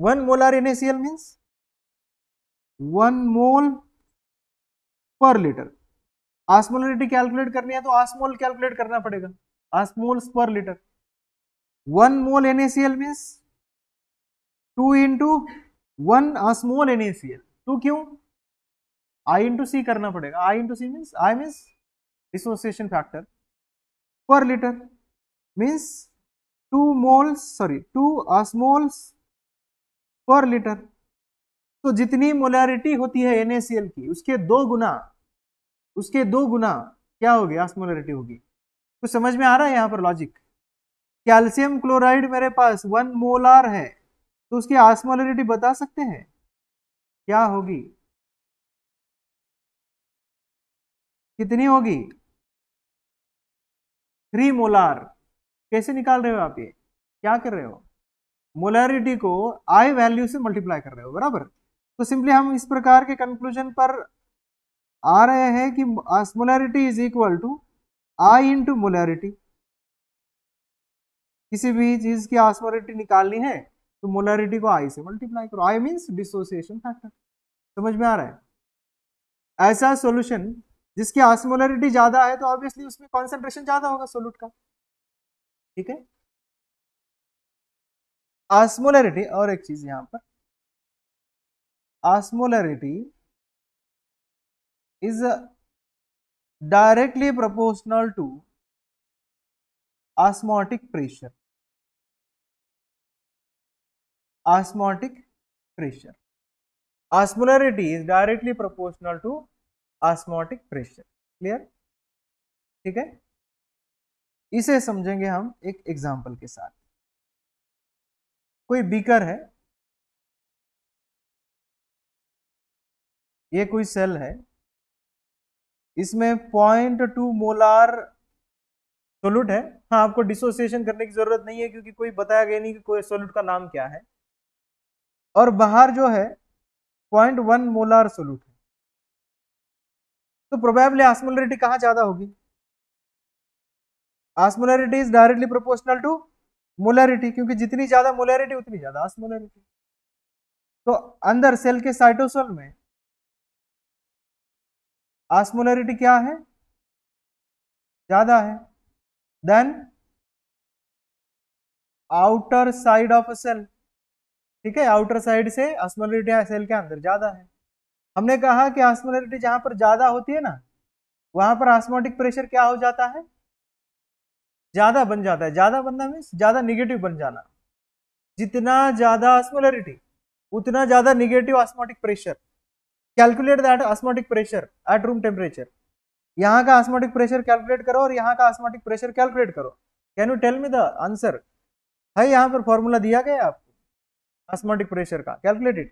one molar NaCl means one mole per litre आसमोलैरिटी calculate करनी है तो आसमोल कैलकुलेट करना पड़ेगा osmols per litre one mole NaCl means two into one osmol N two क्यों आई इंटू सी करना पड़ेगा I into C means I means dissociation factor per liter means 2 moles sorry 2 osmoles per liter तो जितनी molarity होती है NaCl की उसके दो गुना उसके दो गुना क्या होगी आसमोलरिटी होगी तो समझ में आ रहा है यहाँ पर लॉजिक कैल्शियम क्लोराइड मेरे पास वन मोलार है तो उसकी आसमोलरिटी बता सकते हैं क्या होगी कितनी होगी थ्री मोलार कैसे निकाल रहे हो आप ये क्या कर रहे हो मोलरिटी को आई वैल्यू से मल्टीप्लाई कर रहे हो बराबर तो सिंपली हम इस प्रकार के कंक्लूजन पर आ रहे हैं कि molarity is equal to I into molarity किसी भी चीज की आसमोलिटी निकालनी है तो मोलरिटी को आई से मल्टीप्लाई करो आई मीन्स डिसोसिएशन फैक्टर समझ में आ रहा है ऐसा सॉल्यूशन जिसकी ऑस्मोलरिटी ज्यादा है तो ऑब्वियसली उसमें कॉन्सेंट्रेशन ज्यादा होगा सोलूट का ठीक है ऑस्मोलरिटी और एक चीज यहां पर osmolarity is directly proportional to osmotic pressure osmotic pressure osmolarity is directly proportional to osmotic pressure clear ठीक है इसे समझेंगे हम एक एग्जाम्पल के साथ कोई बीकर है ये कोई सेल है इसमें पॉइंट टू मोलार सोलूट है हाँ आपको डिसोसिएशन करने की जरूरत नहीं है क्योंकि कोई बताया गया नहीं कि कोई सोलूट का नाम क्या है और बाहर जो है पॉइंट वन मोलार सोलूट है तो प्रोबेबली ऑस्मोलरिटी कहाँ ज्यादा होगी osmolarity is directly proportional to molarity क्योंकि जितनी ज्यादा मोलरिटी उतनी ज्यादा आसमोलरिटी तो अंदर सेल के साइटोसोल में आसमोलरिटी क्या है ज्यादा है then outer side of cell ठीक है आउटर साइड से आसमोलरिटी सेल के अंदर ज्यादा है हमने कहा कि ऑस्मोलरिटी जहां पर ज्यादा होती है ना वहां पर ऑस्मोटिक प्रेशर क्या हो जाता है ज्यादा बन जाता है ज्यादा बनना मीन्स ज्यादा निगेटिव बन जाना जितना ज्यादा ऑस्मोलरिटी उतना ज्यादा negative osmotic pressure calculate that osmotic pressure at room temperature यहाँ का ऑस्मोटिक प्रेशर कैलकुलेट करो और यहाँ का ऑस्मोटिक प्रेशर कैलकुलेट करो can you tell me the answer है यहाँ पर फॉर्मूला दिया गया आपको ऑस्मोटिक प्रेशर का कैलकुलेट इट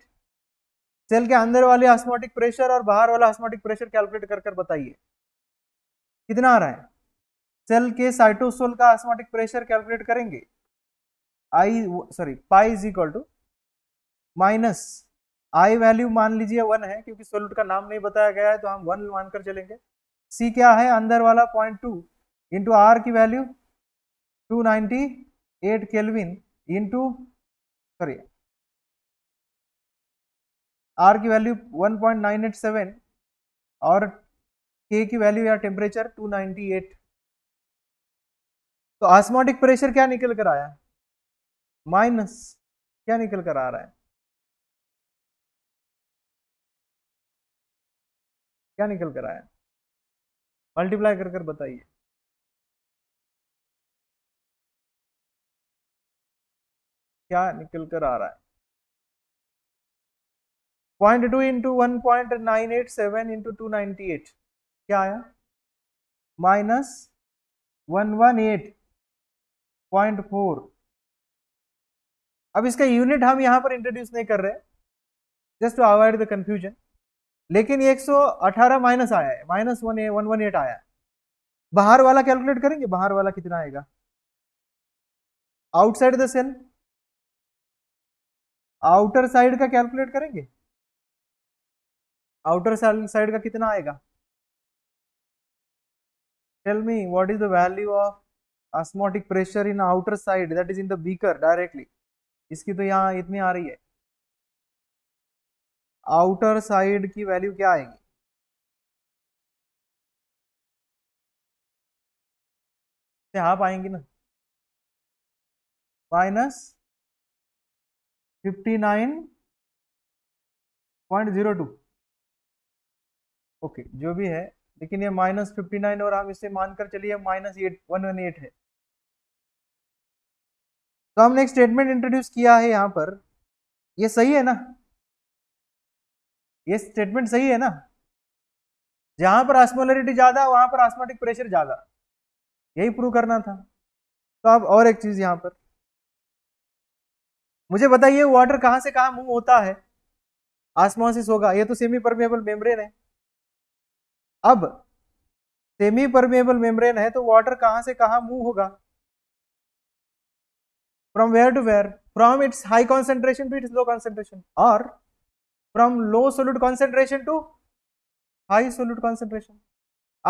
सेल के अंदर वाले ऑस्मोटिक प्रेशर और बाहर वाला ऑस्मोटिक प्रेशर कैलकुलेट कर कर बताइए कितना आ रहा है सेल के साइटोसोल का ऑस्मोटिक प्रेशर कैलकुलेट करेंगे I sorry pi is equal to minus I value मान लीजिए वन है क्योंकि सोल्यूट का नाम नहीं बताया गया है तो हम वन मानकर चलेंगे सी क्या है अंदर वाला पॉइंट टू इंटू आर की value two ninety eight kelvin into sorry R की वैल्यू 1.987 और के की वैल्यू या टेम्परेचर 298 तो आस्मोटिक प्रेशर क्या निकल कर आया माइनस क्या निकल कर आ रहा है क्या निकल कर आया मल्टीप्लाई कर कर बताइए क्या निकल कर आ रहा है point two into one point nine eight seven into two ninety eight क्या आया minus one one eight point four अब इसका यूनिट हम यहाँ पर इंट्रोड्यूस नहीं कर रहे just to avoid the confusion लेकिन एक सौ अठारह माइनस आया है minus one one one eight आया है बाहर वाला कैलकुलेट करेंगे बाहर वाला कितना आएगा outside the cell outer side का कैलकुलेट करेंगे आउटर साइड का कितना आएगा tell me what is the value of osmotic pressure in outer side that is in the beaker directly इसकी तो यहाँ इतनी आ रही है आउटर साइड की वैल्यू क्या आएगी हाफ आएंगी ना minus fifty nine point zero two okay जो भी है लेकिन ये माइनस फिफ्टी नाइन और हम इसे मानकर चलिए minus eight one one eight है तो हमने एक स्टेटमेंट इंट्रोड्यूस किया है यहाँ पर ये सही है ना ये स्टेटमेंट सही है ना जहां पर आस्मोलरिटी ज्यादा वहां पर आस्मेटिक प्रेशर ज्यादा यही प्रूव करना था तो अब और एक चीज यहाँ पर मुझे बताइए वाटर कहाँ से कहाँ मूव होता है आसमोसिस होगा ये तो सेमी परमेबल मेम्ब्रेन है अब सेमी परमेबल मेम्ब्रेन है तो वाटर कहां से कहां मूव होगा from where to where from its high concentration to its low concentration और from low solute concentration to high solute concentration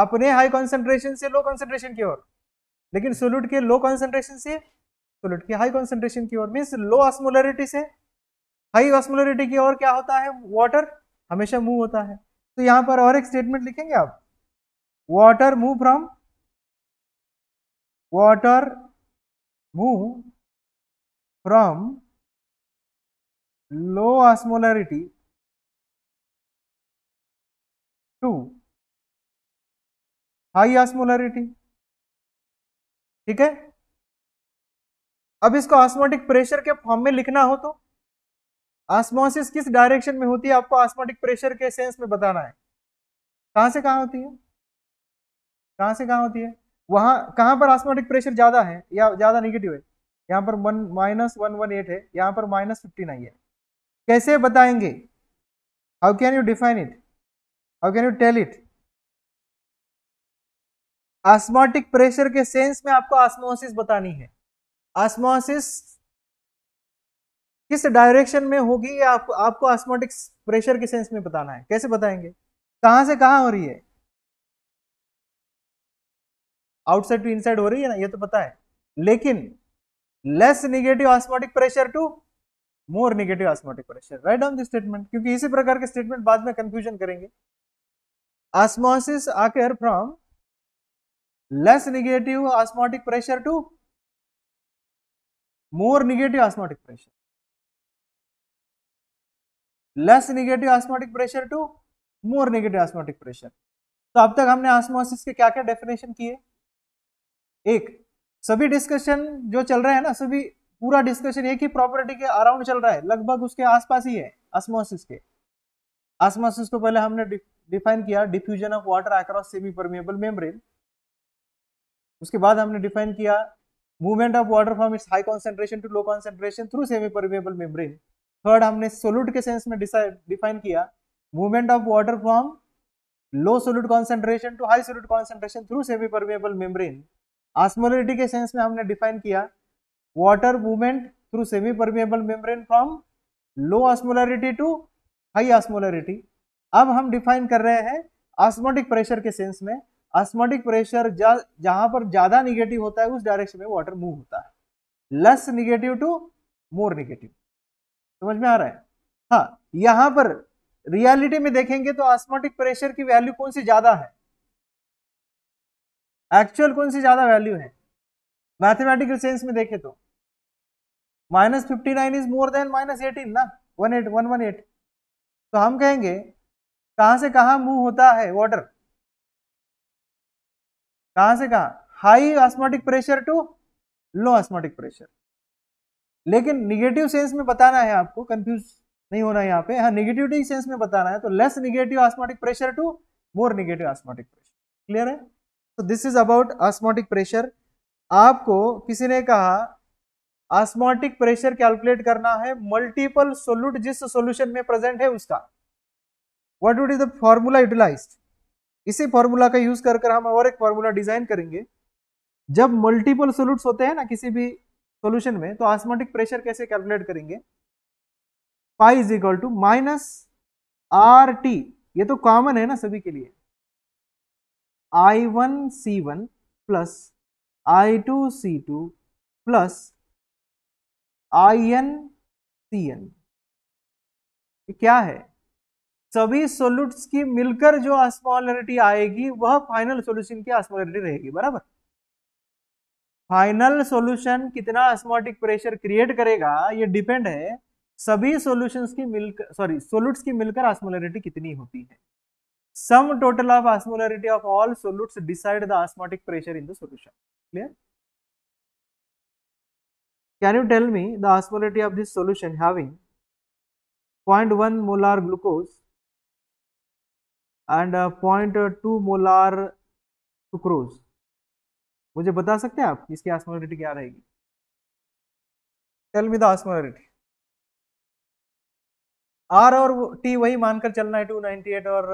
अपने हाई कॉन्सेंट्रेशन से लो कॉन्सेंट्रेशन की ओर लेकिन सोल्यूट के लो कॉन्सेंट्रेशन से सोल्यूट के हाई कॉन्सेंट्रेशन की ओर मीन्स लो ऑस्मोलरिटी से हाई ऑस्मोलरिटी की ओर क्या होता है वाटर हमेशा मूव होता है तो यहां पर और एक स्टेटमेंट लिखेंगे आप water move from water move from low osmolarity to high osmolarity ठीक है अब इसको ऑस्मोटिक प्रेशर के फॉर्म में लिखना हो तो ऑस्मोसिस किस डायरेक्शन में होती है आपको ऑस्मोटिक प्रेशर के सेंस में बताना है कहां से कहां होती है कहां से कहां होती है वहां कहां पर ऑस्मोटिक प्रेशर ज़्यादा है या ज़्यादा निगेटिव है यहां पर one minus one one eight है यहां पर माइनस फिफ्टी नाइन है कैसे बताएंगे how can you define it how can you tell it osmotic pressure के सेंस में आपको ऑस्मोसिस बतानी है ऑस्मोसिस किस डायरेक्शन में होगी या आप, आपको आस्मोटिक प्रेशर के सेंस में बताना है कैसे बताएंगे कहां से कहां हो रही है आउटसाइड टू इनसाइड हो रही है ना ये तो पता है लेकिन less negative osmotic pressure to more negative osmotic pressure right down this statement क्योंकि इसी प्रकार के स्टेटमेंट बाद में कंफ्यूजन करेंगे osmosis आकर from less negative osmotic pressure to more negative osmotic pressure less negative osmotic pressure to more negative osmotic pressure तो अब तक हमने ऑस्मोसिस के क्या क्या डेफिनेशन किए एक सभी डिस्कशन जो चल रहे हैं ना सभी पूरा डिस्कशन एक ही प्रॉपर्टी के अराउंड चल रहा है लगभग उसके आसपास ही है ऑस्मोसिस के ऑस्मोसिस को पहले हमने डिफाइन किया diffusion of water across semi permeable membrane उसके बाद हमने डिफाइन किया movement of water from its high concentration to low concentration through semi permeable membrane third हमने सोल्यूट के सेंस में डिफाइन किया movement of water from low solute concentration to high solute concentration through semi permeable membrane osmolality के sense में हमने define किया water movement through semi permeable membrane from low osmolarity to high osmolarity अब हम define कर रहे हैं osmotic pressure के सेंस में आस्मोटिक प्रेशर जहां पर ज्यादा निगेटिव होता है उस डायरेक्शन में वाटर मूव होता है less negative to more negative समझ में आ रहा है हाँ यहां पर रियलिटी में देखेंगे तो ऑस्मोटिक प्रेशर की वैल्यू कौन सी ज्यादा है एक्चुअल कौन सी ज्यादा वैल्यू है मैथमेटिकल सेंस में देखे तो minus fifty nine is more than minus eighteen ना one eight one one eight तो हम कहेंगे कहां से कहां मूव होता है वाटर कहां से कहां high osmotic pressure to low osmotic pressure लेकिन निगेटिव सेंस में बताना है आपको कंफ्यूज नहीं होना यहाँ पे हाँ निगेटिविटी सेंस में बताना है तो less negative osmotic pressure to more negative osmotic pressure clear है तो this is about osmotic pressure आपको किसी ने कहा ऑस्मोटिक प्रेशर कैलकुलेट करना है मल्टीपल सोल्यूट जिस सोल्यूशन में प्रेजेंट है उसका what would is the formula utilize इसी फॉर्मूला का यूज कर हम और एक फॉर्मूला डिजाइन करेंगे जब मल्टीपल सोल्यूट होते हैं ना किसी भी सोल्यूशन में तो ऑस्मोटिक प्रेशर कैसे कैलकुलेट करेंगे pi is equal to minus R T ये तो कॉमन है ना सभी के लिए I one C one plus I two C two plus I N C N क्या है सभी सोल्यूट्स की मिलकर जो अस्मोलरिटी आएगी वह फाइनल सोल्यूशन की अस्मोलरिटी रहेगी बराबर फाइनल सॉल्यूशन कितना अस्मोटिक प्रेशर क्रिएट करेगा ये डिपेंड है सभी सॉल्यूशंस की मिलकर सॉरी सोल्यूट्स की मिलकर आस्मोलरिटी कितनी होती है sum total of osmolarity of all solutes decide the osmotic pressure in the solution clear can you tell me the osmolarity of this solution having 0.1 molar glucose and 0.2 molar sucrose मुझे बता सकते हैं आप इसकी आस्मोलिटी क्या रहेगी tell me the osmolality R और T वही मानकर चलना है 298 और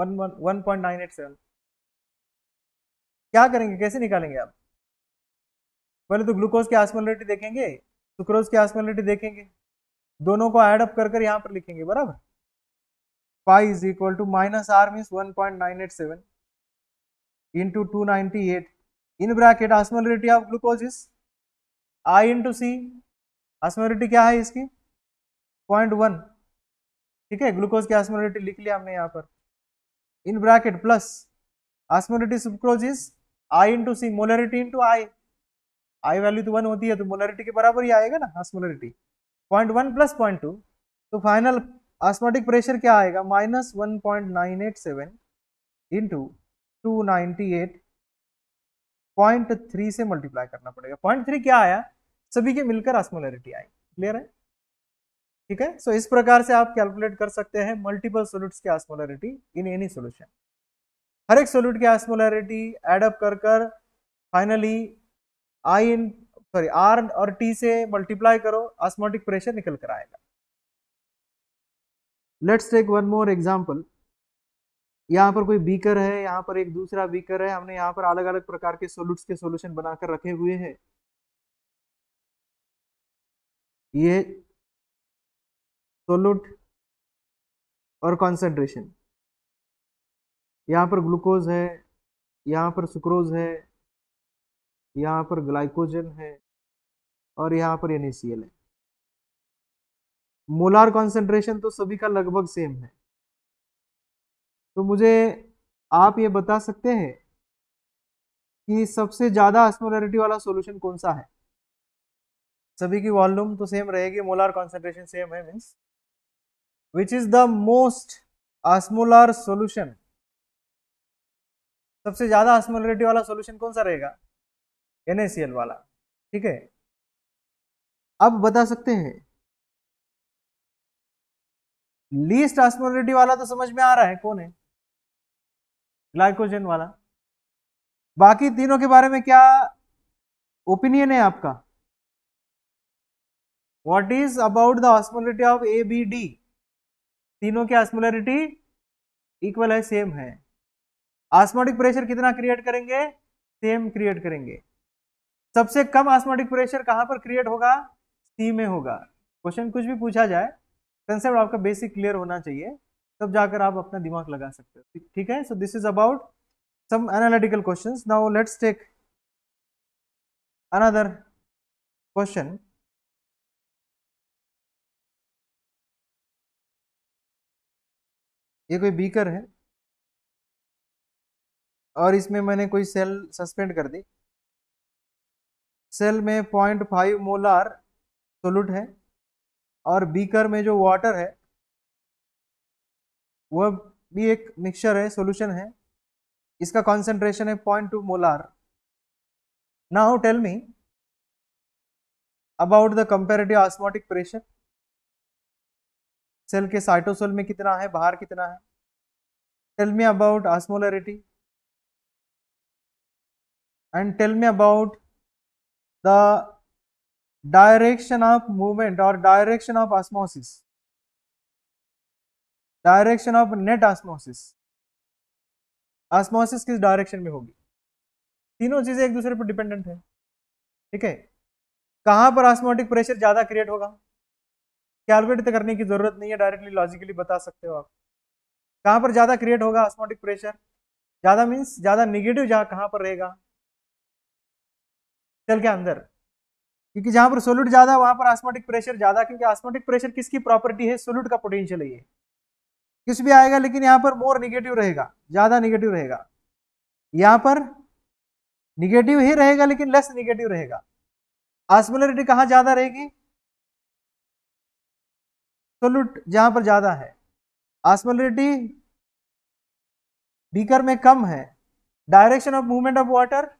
one point nine eight seven क्या करेंगे कैसे निकालेंगे आप पहले तो ग्लूकोज की आसमोलिटी देखेंगे सुक्रोज की आस्मोलिटी देखेंगे दोनों को एड अप कर कर यहां पर लिखेंगे बराबर pi is equal to minus R means one point nine eight seven into two ninety eight in bracket osmolality of glucose is I into C osmolality क्या है इसकी पॉइंट वन ठीक है ग्लूकोज की ऑस्मोलिटी लिख लिया हमने यहाँ पर in bracket plus osmolality sucrose is I into C molarity into I I value तो वन होती है तो मोलरिटी के बराबर ही आएगा ना osmolarity point one plus point two तो फाइनल ऑस्मोटिक प्रेशर क्या आएगा minus one point nine eight seven into two ninety eight point three से मल्टीप्लाई करना पड़ेगा पॉइंट थ्री क्या आया सभी के मिलकर ऑस्मोलरिटी आई क्लियर है ठीक है सो so, इस प्रकार से आप कैलकुलेट कर सकते हैं मल्टीपल सोल्यूट की ऑस्मोलरिटी इन एनी सोल्यूशन हर एक सोल्यूट की ऑस्मोलरिटी एडअप कर कर finally I in sorry R और टी से मल्टीप्लाई करो ऑस्मोटिक प्रेशर निकल कर आएगा let's take one more example यहाँ पर कोई बीकर है यहाँ पर एक दूसरा बीकर है हमने यहाँ पर अलग अलग प्रकार के सोल्यूट्स के सोल्यूशन बनाकर रखे हुए हैं ये सोल्यूट और कॉन्सेंट्रेशन यहाँ पर ग्लूकोज है यहाँ पर सुक्रोज है यहाँ पर ग्लाइकोजन है और यहाँ पर एन है मोलार कॉन्सेंट्रेशन तो सभी का लगभग सेम है तो मुझे आप ये बता सकते हैं कि सबसे ज़्यादा अस्मोलरिटी वाला सॉल्यूशन कौन सा है सभी की वॉल्यूम तो सेम रहेगी मोलार कॉन्सेंट्रेशन सेम है means which is the most osmolar solution सबसे ज़्यादा अस्मोलरिटी वाला सॉल्यूशन कौन सा रहेगा एन वाला ठीक है अब बता सकते हैं लीस्ट आस्मोलरिटी वाला तो समझ में आ रहा है कौन है ग्लाइकोजन वाला बाकी तीनों के बारे में क्या ओपिनियन है आपका what is about the osmolality of A B D तीनों की ऑस्मोलरिटी इक्वल है सेम है ऑस्मोटिक प्रेशर कितना क्रिएट करेंगे सेम क्रिएट करेंगे सबसे कम ऑस्मोटिक प्रेशर कहां पर क्रिएट होगा सी में होगा क्वेश्चन कुछ भी पूछा जाए कंसेप्ट आपका बेसिक क्लियर होना चाहिए तब जाकर आप अपना दिमाग लगा सकते हो ठीक है so this is about some analytical question now let's take another question ये कोई बीकर है और इसमें मैंने कोई सेल सस्पेंड कर दी सेल में पॉइंट फाइव मोलार सोलूट है और बीकर में जो वाटर है वह भी एक मिक्सचर है सोल्यूशन है इसका कॉन्सेंट्रेशन है point two molar now tell me about the comparative osmotic pressure cell के साइटोसोल में कितना है बाहर कितना है tell me about osmolarity and tell me about the direction of movement और direction of osmosis direction of net osmosis osmosis किस direction में होगी तीनों चीजें एक दूसरे पर डिपेंडेंट है ठीक है कहाँ पर आस्मोटिक प्रेशर ज्यादा क्रिएट होगा कैलकुलेट तो करने की जरूरत नहीं है डायरेक्टली लॉजिकली बता सकते हो आप कहां पर ज्यादा क्रिएट होगा आस्मोटिक प्रेशर ज्यादा मीन्स ज्यादा निगेटिव जहाँ कहाँ पर रहेगा चल के अंदर क्योंकि जहां पर सोल्यूट ज्यादा वहां पर आसमोटिक प्रेशर ज्यादा क्योंकि आस्मोटिक प्रेशर किसकी प्रॉपर्टी है सोल्यूट का पोटेंशियल है किस भी आएगा लेकिन यहां पर मोर निगेटिव रहेगा ज़्यादा निगेटिव रहेगा यहां पर निगेटिव ही रहेगा लेकिन लेस निगेटिव रहेगा ऑस्मोलरिटी कहां ज़्यादा रहेगी सोल्यूट जहां पर ज़्यादा है आसमोलरिटी बीकर में कम है direction of movement of water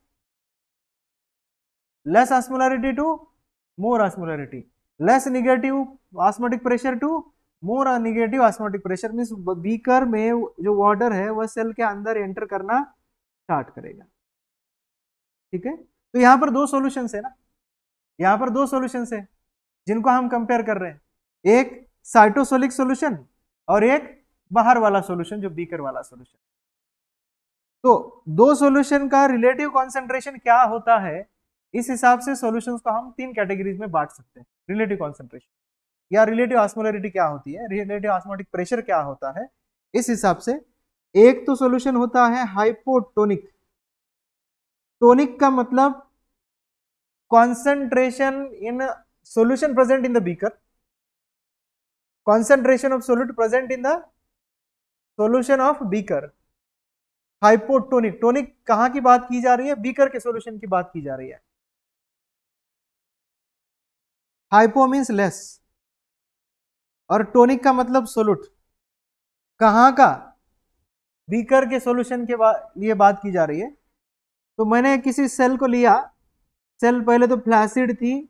less osmolarity to more osmolarity less negative osmotic pressure to more negative osmotic pressure means beaker में जो वाटर है वह सेल के अंदर एंटर करना स्टार्ट करेगा ठीक है तो यहाँ पर दो सोल्यूशन है ना यहाँ पर दो सोल्यूशन है जिनको हम कंपेयर कर रहे हैं एक साइटोसोलिक सोल्यूशन और एक बाहर वाला सोल्यूशन जो बीकर वाला सोल्यूशन तो दो सोल्यूशन का रिलेटिव कॉन्सेंट्रेशन क्या होता है इस हिसाब से सोल्यूशन को हम तीन कैटेगरीज में बांट सकते हैं रिलेटिव कॉन्सेंट्रेशन या रिलेटिव ऑस्मोलरिटी क्या होती है रिलेटिव ऑस्मोटिक प्रेशर क्या होता है इस हिसाब से एक तो सॉल्यूशन होता है हाइपोटोनिक टोनिक का मतलब concentration in solution present in the beaker concentration of solute present in the solution of beaker hypotonic tonic कहां की बात की जा रही है बीकर के सोल्यूशन की बात की जा रही है हाइपो मीन्स लेस और टोनिक का मतलब सोलूट कहाँ का बीकर के सॉल्यूशन के बा, लिए बात की जा रही है तो मैंने किसी सेल को लिया सेल पहले तो फ्लैसिड थी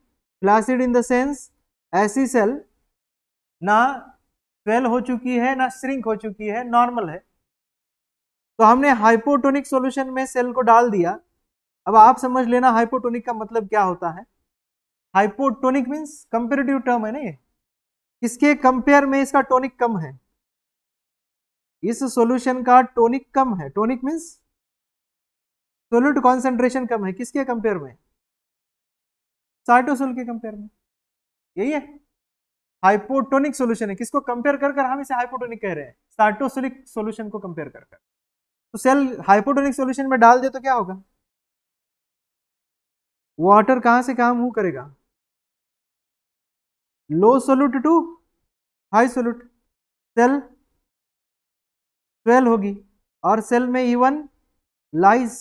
फ्लैसिड इन द सेंस ऐसी सेल ना स्वेल हो चुकी है ना श्रिंक हो चुकी है नॉर्मल है तो हमने हाइपोटोनिक सॉल्यूशन में सेल को डाल दिया अब आप समझ लेना हाइपोटोनिक का मतलब क्या होता है हाइपोटोनिक मीन्स कंपेरेटिव टर्म है ना ये किसके कंपेयर में इसका टोनिक कम है इस सॉल्यूशन का टोनिक कम है टोनिक मींस सोल्यूट कॉन्सेंट्रेशन कम है किसके कंपेयर में साइटोसोल के कंपेयर में यही है हाइपोटोनिक सॉल्यूशन है किसको कंपेयर कर कर हम इसे हाइपोटोनिक कह रहे हैं साइटोसोलिक सॉल्यूशन को कंपेयर कर कर तो सेल हाइपोटोनिक सॉल्यूशन में डाल दे तो क्या होगा वाटर कहां से काम मूव करेगा low solute to high solute cell 12 होगी और सेल में इवन लाइज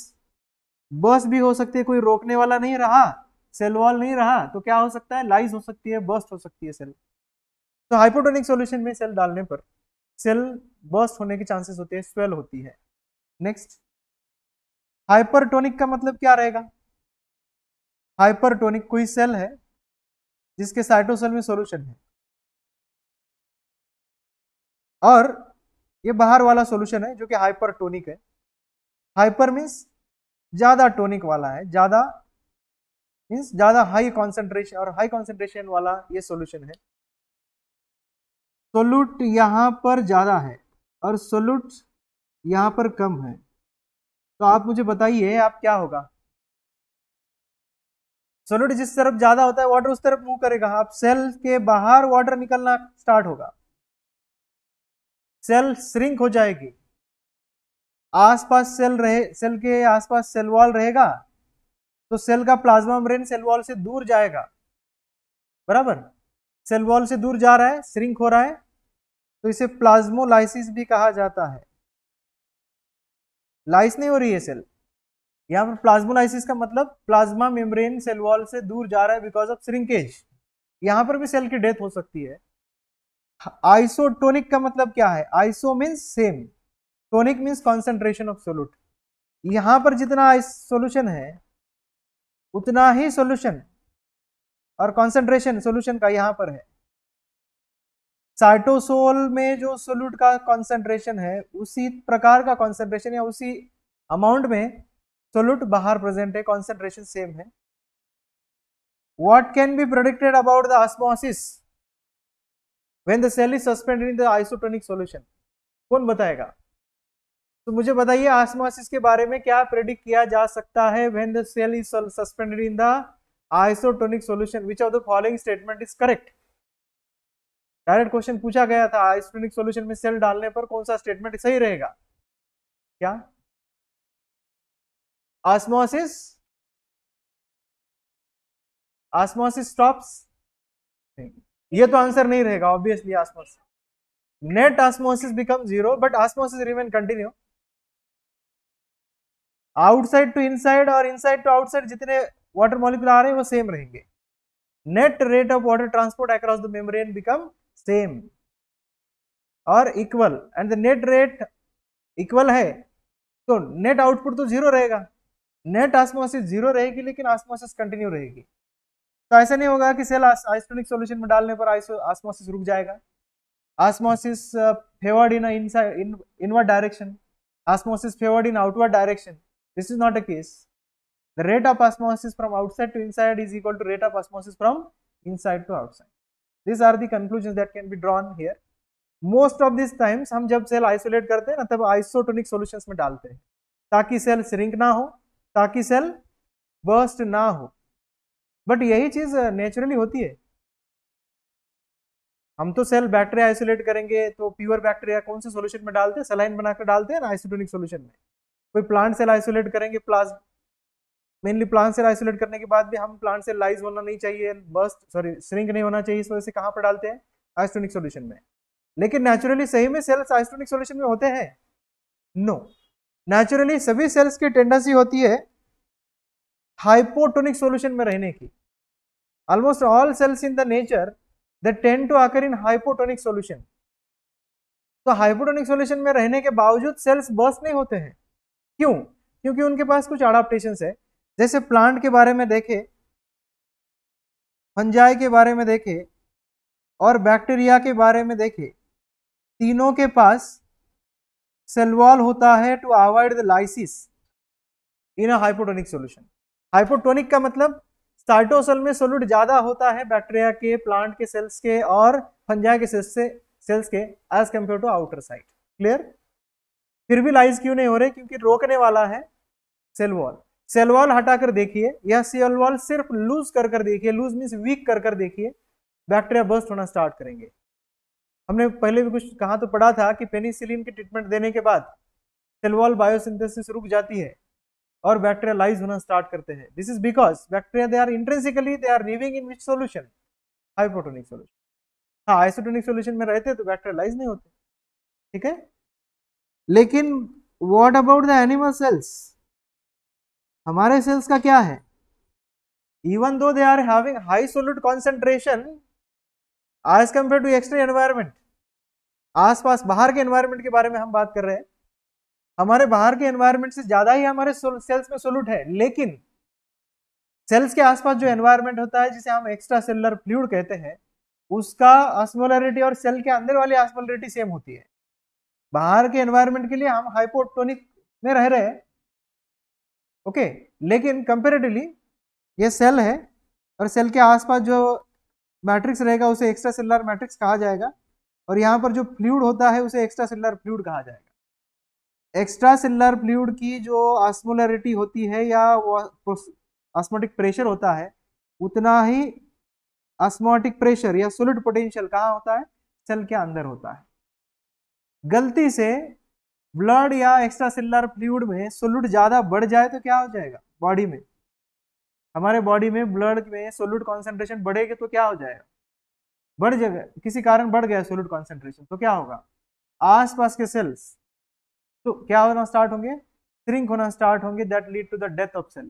बस भी हो सकती है कोई रोकने वाला नहीं रहा सेल वॉल नहीं रहा तो क्या हो सकता है लाइज हो सकती है बस्ट हो सकती है सेल तो हाइपोटोनिक सोल्यूशन में सेल डालने पर सेल बस्ट होने के चांसेस होते हैं स्वेल होती है नेक्स्ट हाइपरटोनिक का मतलब क्या रहेगा हाइपरटोनिक कोई सेल है जिसके साइटोसेल में सोल्यूशन है और ये बाहर वाला सोल्यूशन है जो कि हाइपरटोनिक है हाइपर मीन्स ज़्यादा टोनिक वाला है ज़्यादा मीन्स ज़्यादा हाई कॉन्सेंट्रेशन और हाई कॉन्सेंट्रेशन वाला ये सोल्यूशन है सोलूट यहां पर ज़्यादा है और सोलूट यहां पर कम है तो आप मुझे बताइए आप क्या होगा सोलिड जिस तरफ ज्यादा होता है वाटर उस तरफ मूव करेगा आप सेल के बाहर वाटर निकलना स्टार्ट होगा सेल श्रिंक हो जाएगी आसपास सेल रहे सेल के आसपास सेल वॉल रहेगा तो सेल का प्लाज्मा मेम्ब्रेन सेल वॉल से दूर जाएगा बराबर सेल वॉल से दूर जा रहा है श्रिंक हो रहा है तो इसे प्लाज्मोलाइसिस भी कहा जाता है लाइस नहीं हो रही है सेल यहाँ पर प्लाज्मोलाइसिस का मतलब प्लाज्मा मेम्ब्रेन सेल वॉल से दूर जा रहा है बिकॉज ऑफ श्रिंकेज यहाँ पर भी सेल की डेथ हो सकती है आइसोटोनिक का मतलब क्या है iso means same tonic means concentration of solute यहाँ पर जितना सोल्यूशन है उतना ही सोल्यूशन और कॉन्सेंट्रेशन सोल्यूशन का यहाँ पर है साइटोसोल में जो सोल्यूट का कॉन्सेंट्रेशन है उसी प्रकार का कॉन्सेंट्रेशन या उसी अमाउंट में सोल्यूट बाहर प्रेजेंट है कॉन्सेंट्रेशन सेम है what can be predicted about the osmosis when the cell is suspended in the isotonic solution कौन बताएगा तो मुझे बताइए आस्मोसिस के बारे में क्या प्रेडिक्ट किया जा सकता है when the cell is suspended in the isotonic solution which of the following statement is correct direct question पूछा गया था आइसोटोनिक सॉल्यूशन में सेल डालने पर कौन सा स्टेटमेंट सही रहेगा क्या osmosis osmosis stops ये तो आंसर नहीं रहेगा obviously osmosis net osmosis become zero but osmosis remain continue outside to inside और इनसाइड टू आउटसाइड जितने वाटर मॉलिक्यूल आ रहे हैं वो सेम रहेंगे net rate of water transport across the membrane become same और equal and the net rate equal है तो नेट आउटपुट तो जीरो रहेगा नेट ऑस्मोसिस जीरो रहेगी लेकिन ऑस्मोसिस कंटिन्यू रहेगी तो ऐसा नहीं होगा कि सेल आइसोटोनिक सोल्यूशन में डालने पर ऑस्मोसिस रुक जाएगा osmosis favoured in inward direction osmosis favoured in outward direction this is not a case the rate of osmosis from outside to inside is equal to rate of osmosis from inside to outside this are the conclusion that can be drawn here most of this times हम जब cell isolate करते हैं ना तब isotonic solution में डालते हैं ताकि सेल सिरिंक ना हो ताकि सेल बर्स्ट ना हो बट यही चीज नेचुरली uh, होती है हम तो सेल बैक्टेरिया आइसोलेट करेंगे तो प्योर बैक्टीरिया कौन से सोल्यूशन में डालते हैं सलाइन बनाकर डालते हैं ना आइसोटोनिक सोल्यूशन में कोई प्लांट सेल आइसोलेट करेंगे प्लाज मेनली प्लांट सेल आइसोलेट करने के बाद भी हम प्लांट सेल लाइज होना नहीं चाहिए बर्स्ट सॉरी श्रिंक नहीं होना चाहिए इस वजह से कहाँ पर डालते हैं आइसोटोनिक सोल्यूशन में लेकिन नेचुरली सही में सेल्स आइसोटोनिक सोल्यूशन में होते हैं नो no. नेचुरली सभी सेल्स की टेंडेंसी होती है हाइपोटोनिक सॉल्यूशन में रहने की almost all cells in the nature the tend to occur in hypotonic solution तो हाइपोटोनिक सॉल्यूशन में रहने के बावजूद सेल्स बस नहीं होते हैं क्यों क्योंकि उनके पास कुछ अडाप्टेशन है जैसे प्लांट के बारे में देखे फंजाई के बारे में देखे और बैक्टीरिया के बारे में देखे तीनों के पास सेल वॉल होता है to avoid the lysis in a hypotonic solution hypotonic का मतलब साइटोसल में सोल्यूट ज्यादा होता है बैक्टीरिया के प्लांट के सेल्स के और फंजा के सेल्स से सेल्स के as compare to outer side clear फिर भी लाइज क्यों नहीं हो रहे क्योंकि रोकने वाला है सेल वॉल सेल वॉल हटाकर देखिए यह सेल वॉल सिर्फ लूज कर कर देखिए लूज मीन्स वीक कर कर देखिए बैक्टीरिया बर्स्ट होना स्टार्ट करेंगे हमने पहले भी कुछ कहा तो पढ़ा था कि पेनिसिलिन के ट्रीटमेंट देने के बाद सेलवॉल बायोसिंथेसिस रुक जाती है और बैक्टीरिया लाइज होना स्टार्ट करते हैं this is because bacteria they are intrinsically they are living in which solution hypotonic solution हाँ आइसोटोनिक सोल्यूशन में रहते तो बैक्टीरिया लाइज नहीं होते ठीक है लेकिन what about the animal cells हमारे सेल्स का क्या है even though they are having high solute concentration as compare to external environment आसपास बाहर के एनवायरनमेंट के बारे में हम बात कर रहे हैं हमारे बाहर के एनवायरनमेंट से ज्यादा ही हमारे सेल्स में सोल्यूट है लेकिन सेल्स के आसपास जो एनवायरनमेंट होता है जिसे हम एक्स्ट्रा सेलुलर फ्लूड कहते हैं उसका ऑस्मोलरिटी और सेल के अंदर वाली ऑस्मोलरिटी सेम होती है बाहर के एनवायरनमेंट के लिए हम हाइपोटोनिक में रह रहे हैं ओके लेकिन कंपेरेटिवली ये सेल है और सेल के आसपास जो मैट्रिक्स रहेगा उसे एक्स्ट्रा सेलुलर मैट्रिक्स कहा जाएगा और यहाँ पर जो फ्लूड होता है उसे एक्स्ट्रा सेलुलर फ्लूड कहा जाएगा एक्स्ट्रा सेलुलर फ्लूड की जो आस्मोलरिटी होती है या ऑस्मोटिक प्रेशर होता है उतना ही ऑस्मोटिक प्रेशर या सोलिड पोटेंशियल कहाँ होता है सेल के अंदर होता है गलती से ब्लड या एक्स्ट्रा सेलुलर फ्लूड में सोलूड ज़्यादा बढ़ जाए तो क्या हो जाएगा बॉडी में हमारे बॉडी में ब्लड में सोलूड कॉन्सेंट्रेशन बढ़ेगा तो क्या हो जाएगा बढ़ जाएगा किसी कारण बढ़ गया सोल्यूट कॉन्सेंट्रेशन तो क्या होगा आसपास के सेल्स तो क्या होना स्टार्ट होंगे श्रिंक होना स्टार्ट होंगे that lead to the death of cell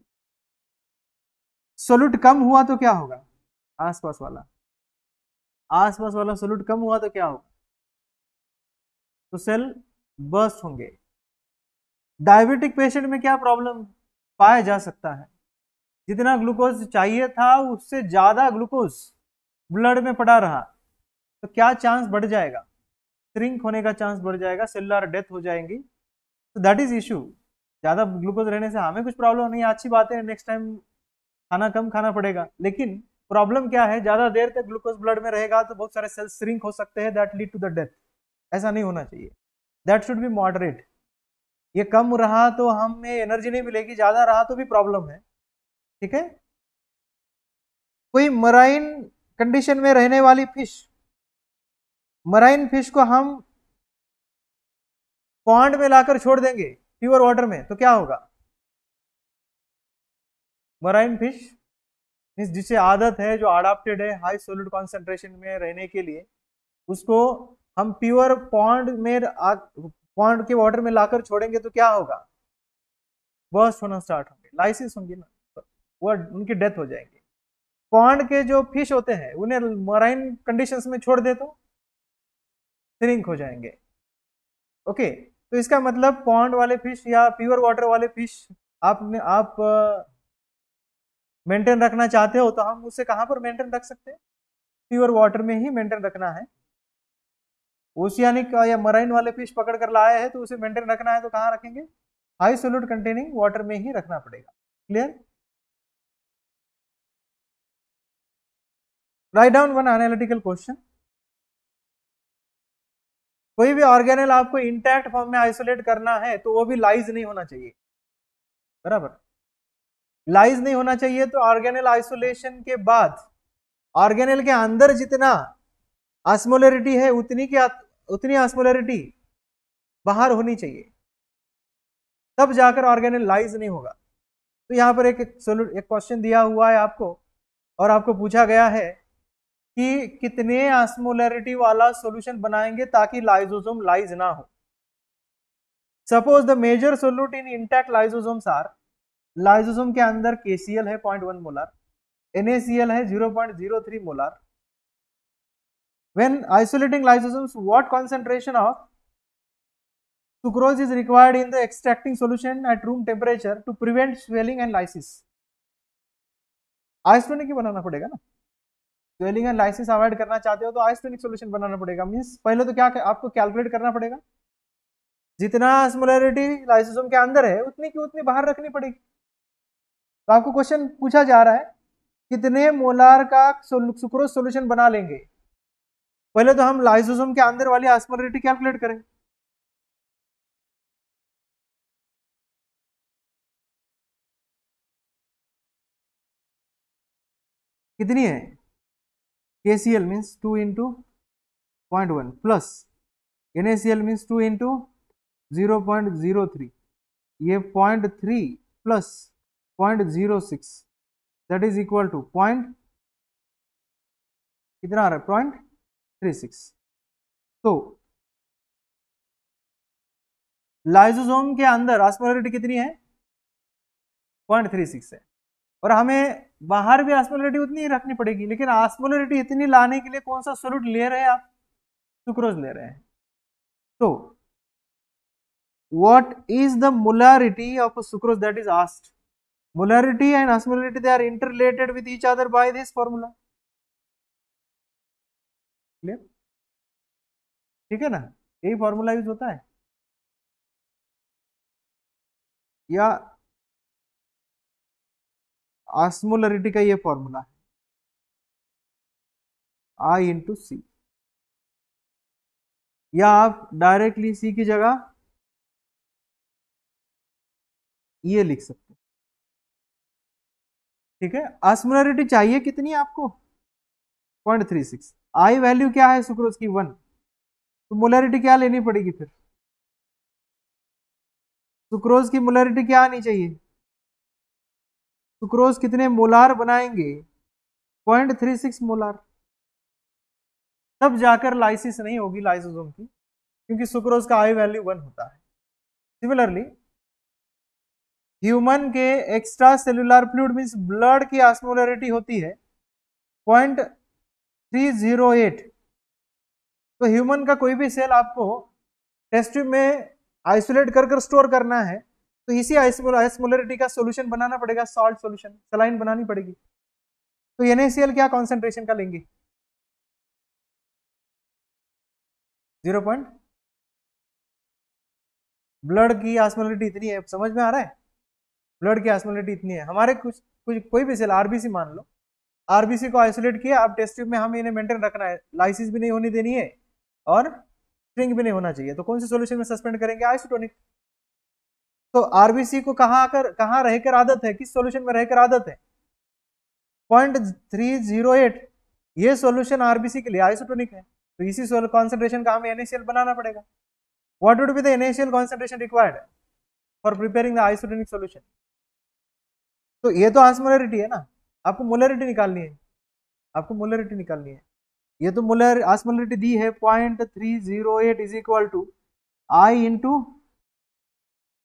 solute कम हुआ तो क्या होगा आसपास वाला आसपास वाला सोल्यूट कम हुआ तो क्या होगा तो सेल बर्स्ट होंगे डायबिटिक पेशेंट में क्या प्रॉब्लम पाया जा सकता है जितना ग्लूकोज चाहिए था उससे ज्यादा ग्लूकोज ब्लड में पड़ा रहा तो क्या चांस बढ़ जाएगा श्रिंक होने का चांस बढ़ जाएगा सेलुलर डेथ हो जाएंगी तो दैट इज इशू ज़्यादा ग्लूकोज रहने से हमें कुछ प्रॉब्लम नहीं अच्छी बात है नेक्स्ट टाइम खाना कम खाना पड़ेगा लेकिन प्रॉब्लम क्या है ज़्यादा देर तक ग्लूकोज ब्लड में रहेगा तो बहुत सारे सेल्स श्रिंक हो सकते हैं that lead to the death ऐसा नहीं होना चाहिए दैट शुड बी मॉडरेट ये कम रहा तो हमें एनर्जी नहीं मिलेगी ज़्यादा रहा तो भी प्रॉब्लम है ठीक है कोई मराइन कंडीशन में रहने वाली फिश मराइन फिश को हम पॉन्ड में लाकर छोड़ देंगे प्योर वाटर में तो क्या होगा मराइन फिश मीन्स जिसे आदत है जो अडाप्टेड है हाई सोलिड कॉन्सेंट्रेशन में रहने के लिए उसको हम प्योर पॉन्ड में पॉन्ड के वाटर में लाकर छोड़ेंगे तो क्या होगा बर्स्ट होना स्टार्ट होंगे लाइसिस होंगी ना वह उनकी डेथ हो जाएंगे पॉन्ड के जो फिश होते हैं उन्हें मराइन कंडीशंस में छोड़ दे तो श्रिंक हो जाएंगे ओके तो इसका मतलब पॉन्ड वाले फिश या प्योर वाटर वाले फिश आपने आप मेंटेन रखना चाहते हो तो हम उसे कहाँ पर मेंटेन रख सकते हैं प्योर वाटर में ही मेंटेन रखना है ओशियानिक या मराइन वाले फिश पकड़ कर लाए हैं तो उसे मेंटेन रखना है तो कहाँ रखेंगे हाई सोल्यूट कंटेनिंग वाटर में ही रखना पड़ेगा clear write down one analytical question कोई भी ऑर्गेनल आपको इंटैक्ट फॉर्म में आइसोलेट करना है तो वो भी लाइज नहीं होना चाहिए बराबर लाइज नहीं होना चाहिए तो ऑर्गेनल आइसोलेशन के बाद ऑर्गेनल के अंदर जितना आस्मोलरिटी है उतनी की उतनी आस्मोलरिटी बाहर होनी चाहिए तब जाकर ऑर्गेनल लाइज नहीं होगा तो यहाँ पर एक एक क्वेश्चन दिया हुआ है आपको और आपको पूछा गया है कि कितने ऑस्मोलैरिटी वाला सोल्यूशन बनाएंगे ताकि लाइजोजोम लाइज ना हो suppose the major solute in intact lysosome are lysosome के अंदर के है 0.1 मोलर एनएसीएल है 0.03 molar when isolating lysosomes what concentration of sucrose is required in the extracting solution at room temperature to prevent swelling and lysis isolating बनाना पड़ेगा ना ज्वेलिंग and licence avoid करना चाहते हो तो आइसोटोनिक सोल्यूशन बनाना पड़ेगा मीन्स पहले तो क्या आपको कैलकुलेट करना पड़ेगा जितना स्मोलरिटी लाइसोसोम के अंदर है उतनी की उतनी बाहर रखनी पड़ेगी तो आपको क्वेश्चन पूछा जा रहा है कितने मोलार का सुक्रोज सोल्यूशन बना लेंगे पहले तो हम लाइसोसोम के अंदर वाली आस्मोलरिटी कैलकुलेट करें कितनी है KCl means 2 into 0.1 plus NaCl means 2 into 0 0.03 ये 0.3 plus 0.06 that is equal to point कितना आ रहा है पॉइंट थ्री सिक्स तो लाइसोसोम के अंदर ऑस्मोलरिटी कितनी है पॉइंट थ्री सिक्स है और हमें बाहर भी आसमोलरिटी उतनी ही रखनी पड़ेगी लेकिन आसमोलरिटी इतनी लाने के लिए कौन सा सोलूट ले रहे हैं आप सुक्रोज ले रहे हैं तो what is the molarity of sucrose that is osmolarity and osmolarity they are interrelated with each other by this formula ठीक है ना यही फॉर्मूला यूज होता है या ऑस्मोलरिटी का ये फॉर्मूला है आई इंटू सी या आप डायरेक्टली सी की जगह ये लिख सकते ठीक है ऑस्मोलरिटी चाहिए कितनी आपको point three six I value क्या है सुक्रोज की वन तो मोलरिटी क्या लेनी पड़ेगी फिर सुक्रोज की मोलरिटी क्या आनी चाहिए सुक्रोज कितने मोलार बनाएंगे पॉइंट थ्री सिक्स मोलार तब जाकर लाइसिस नहीं होगी लाइसोजोम की क्योंकि सुक्रोज का आई वैल्यू वन होता है सिमिलरली ह्यूमन के extracellular fluid means blood की आसमोलरिटी होती है पॉइंट थ्री जीरो एट तो ह्यूमन का कोई भी सेल आपको टेस्ट में आइसोलेट कर कर स्टोर करना है तो इसी आइसमोलरिटी का सोल्यूशन बनाना पड़ेगा सॉल्ट सोल्यूशन सलाइन बनानी पड़ेगी तो एन क्या कॉन्सेंट्रेशन का लेंगे जीरो पॉइंट ब्लड की आसमोलिटी इतनी है समझ में आ रहा है ब्लड की आसमोलिटी इतनी है हमारे कुछ कुछ कोई भी सेल आरबीसी मान लो आरबीसी को आइसोलेट किया अब टेस्ट ट्यूब में हमें इन्हें मेंटेन रखना है लाइसिस भी नहीं होनी देनी है और स्ट्रिंग भी नहीं होना चाहिए तो कौन से सॉल्यूशन में सस्पेंड करेंगे आइसोटोनिक तो आरबीसी को कहा आकर कहाँ रहकर आदत है किस सॉल्यूशन में रहकर आदत है पॉइंट थ्री जीरो एट ये सॉल्यूशन आरबीसी के लिए आइसोटोनिक है तो इसी कॉन्सेंट्रेशन का हमें एनएसएल बनाना पड़ेगा what would be the NaCl concentration required for preparing the isotonic solution तो ये तो आसमोलरिटी है ना आपको मोलरिटी निकालनी है आपको मोलरिटी निकालनी है ये तो मोलर आसमोलरिटी दी है point three zero eight is equal to I into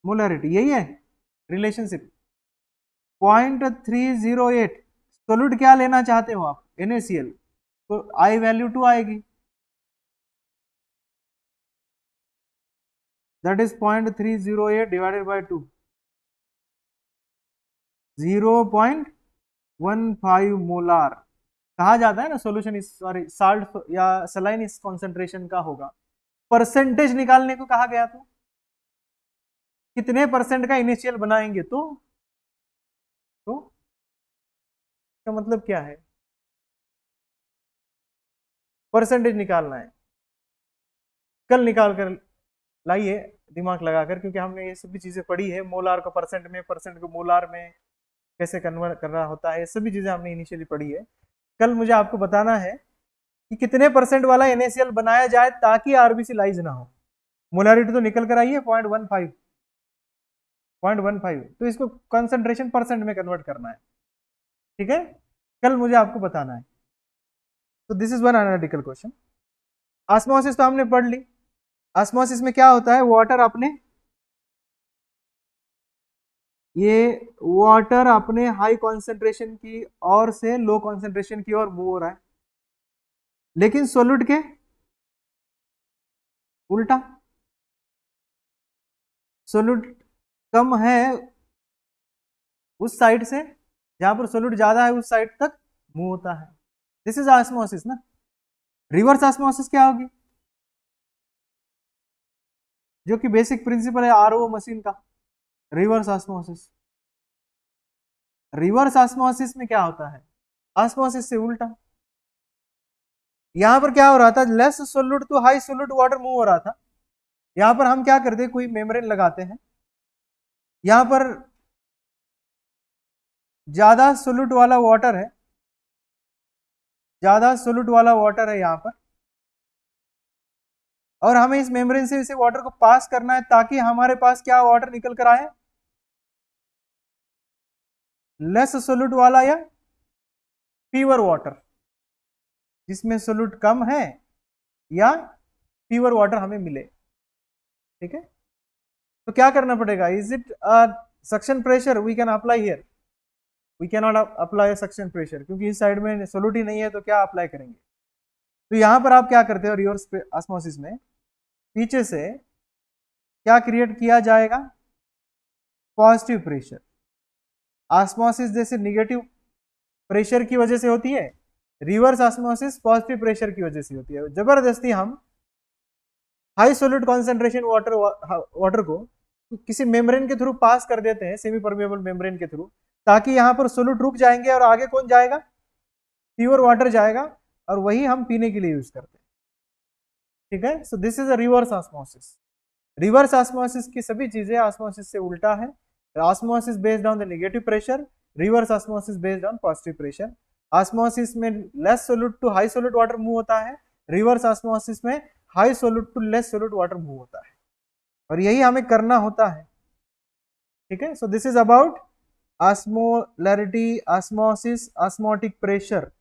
molarity यही है relationship point three zero eight solute क्या लेना चाहते हो आप एन ए सी एल तो आई वैल्यू टू आएगी that is point three zero eight divided by two zero point one five molar कहा जाता है ना सोल्यूशन इस सॉरी साल्ट या सलाइन इस कॉन्सेंट्रेशन का होगा परसेंटेज निकालने को कहा गया तो कितने परसेंट का इनिशियल बनाएंगे तो तो का मतलब क्या है परसेंटेज निकालना है कल निकाल कर लाइए दिमाग लगाकर क्योंकि हमने ये सभी चीज़ें पढ़ी है मोलार को परसेंट में परसेंट को मोलार में कैसे कन्वर्ट करना होता है सभी चीज़ें हमने इनिशियली पढ़ी है कल मुझे आपको बताना है कि कितने परसेंट वाला एनएसएल बनाया जाए ताकि आरबीसी लाइज ना हो मोलारिटी तो निकल कर आई है point one five point one five तो इसको कंसंट्रेशन परसेंट में कन्वर्ट करना है ठीक है कल मुझे आपको बताना है तो this is one analytical question osmosis तो हमने पढ़ ली ऑस्मोसिस में क्या होता है वाटर अपने ये वाटर अपने हाई कंसंट्रेशन की ओर से लो कंसंट्रेशन की ओर मूव हो रहा है लेकिन सोल्यूट के उल्टा सोल्यूट कम है उस साइड से जहां पर सोल्यूट ज्यादा है उस साइड तक मूव होता है दिस इज ऑस्मोसिस ना रिवर्स ऑस्मोसिस क्या होगी जो कि बेसिक प्रिंसिपल है आर मशीन का रिवर्स ऑस्मोसिस रिवर्स ऑस्मोसिस में क्या होता है ऑस्मोसिस से उल्टा यहां पर क्या हो रहा था less solute to high solute water move हो रहा था यहां पर हम क्या करते कोई मेम्ब्रेन लगाते हैं यहाँ पर ज़्यादा सोल्यूट वाला वाटर है ज़्यादा सोलूट वाला वाटर है यहाँ पर और हमें इस मेम्ब्रेन से इसे वाटर को पास करना है ताकि हमारे पास क्या वाटर निकल कर आए लेस सोल्यूट वाला या फीवर वाटर जिसमें सोल्यूट कम है या फीवर वाटर हमें मिले ठीक है तो क्या करना पड़ेगा is it suction pressure we can apply here we can not apply suction pressure क्योंकि इस साइड में सोलूटी नहीं है तो क्या अप्लाई करेंगे तो यहां पर आप क्या करते हो रिवर्स ऑस्मोसिस में पीछे से क्या क्रिएट किया जाएगा पॉजिटिव प्रेशर ऑस्मोसिस जैसे निगेटिव प्रेशर की वजह से होती है रिवर्स ऑस्मोसिस पॉजिटिव प्रेशर की वजह से होती है जबरदस्ती हम high solute concentration water water को किसी मेम्ब्रेन के थ्रू पास कर देते हैं सेमी परमेबल मेम्ब्रेन के थ्रू ताकि यहाँ पर सोलूट रुक जाएंगे और आगे कौन जाएगा प्योर वाटर जाएगा और वही हम पीने के लिए यूज करते हैं ठीक है so this is a reverse osmosis reverse osmosis की सभी चीजें ऑस्मोसिस से उल्टा है osmosis based on the negative pressure reverse osmosis based on positive pressure osmosis में less solute to high solute water move होता है रिवर्स ऑस्मोसिस में high solute to less solute water move होता है और यही हमें करना होता है ठीक है so this is about osmolarity osmosis osmotic pressure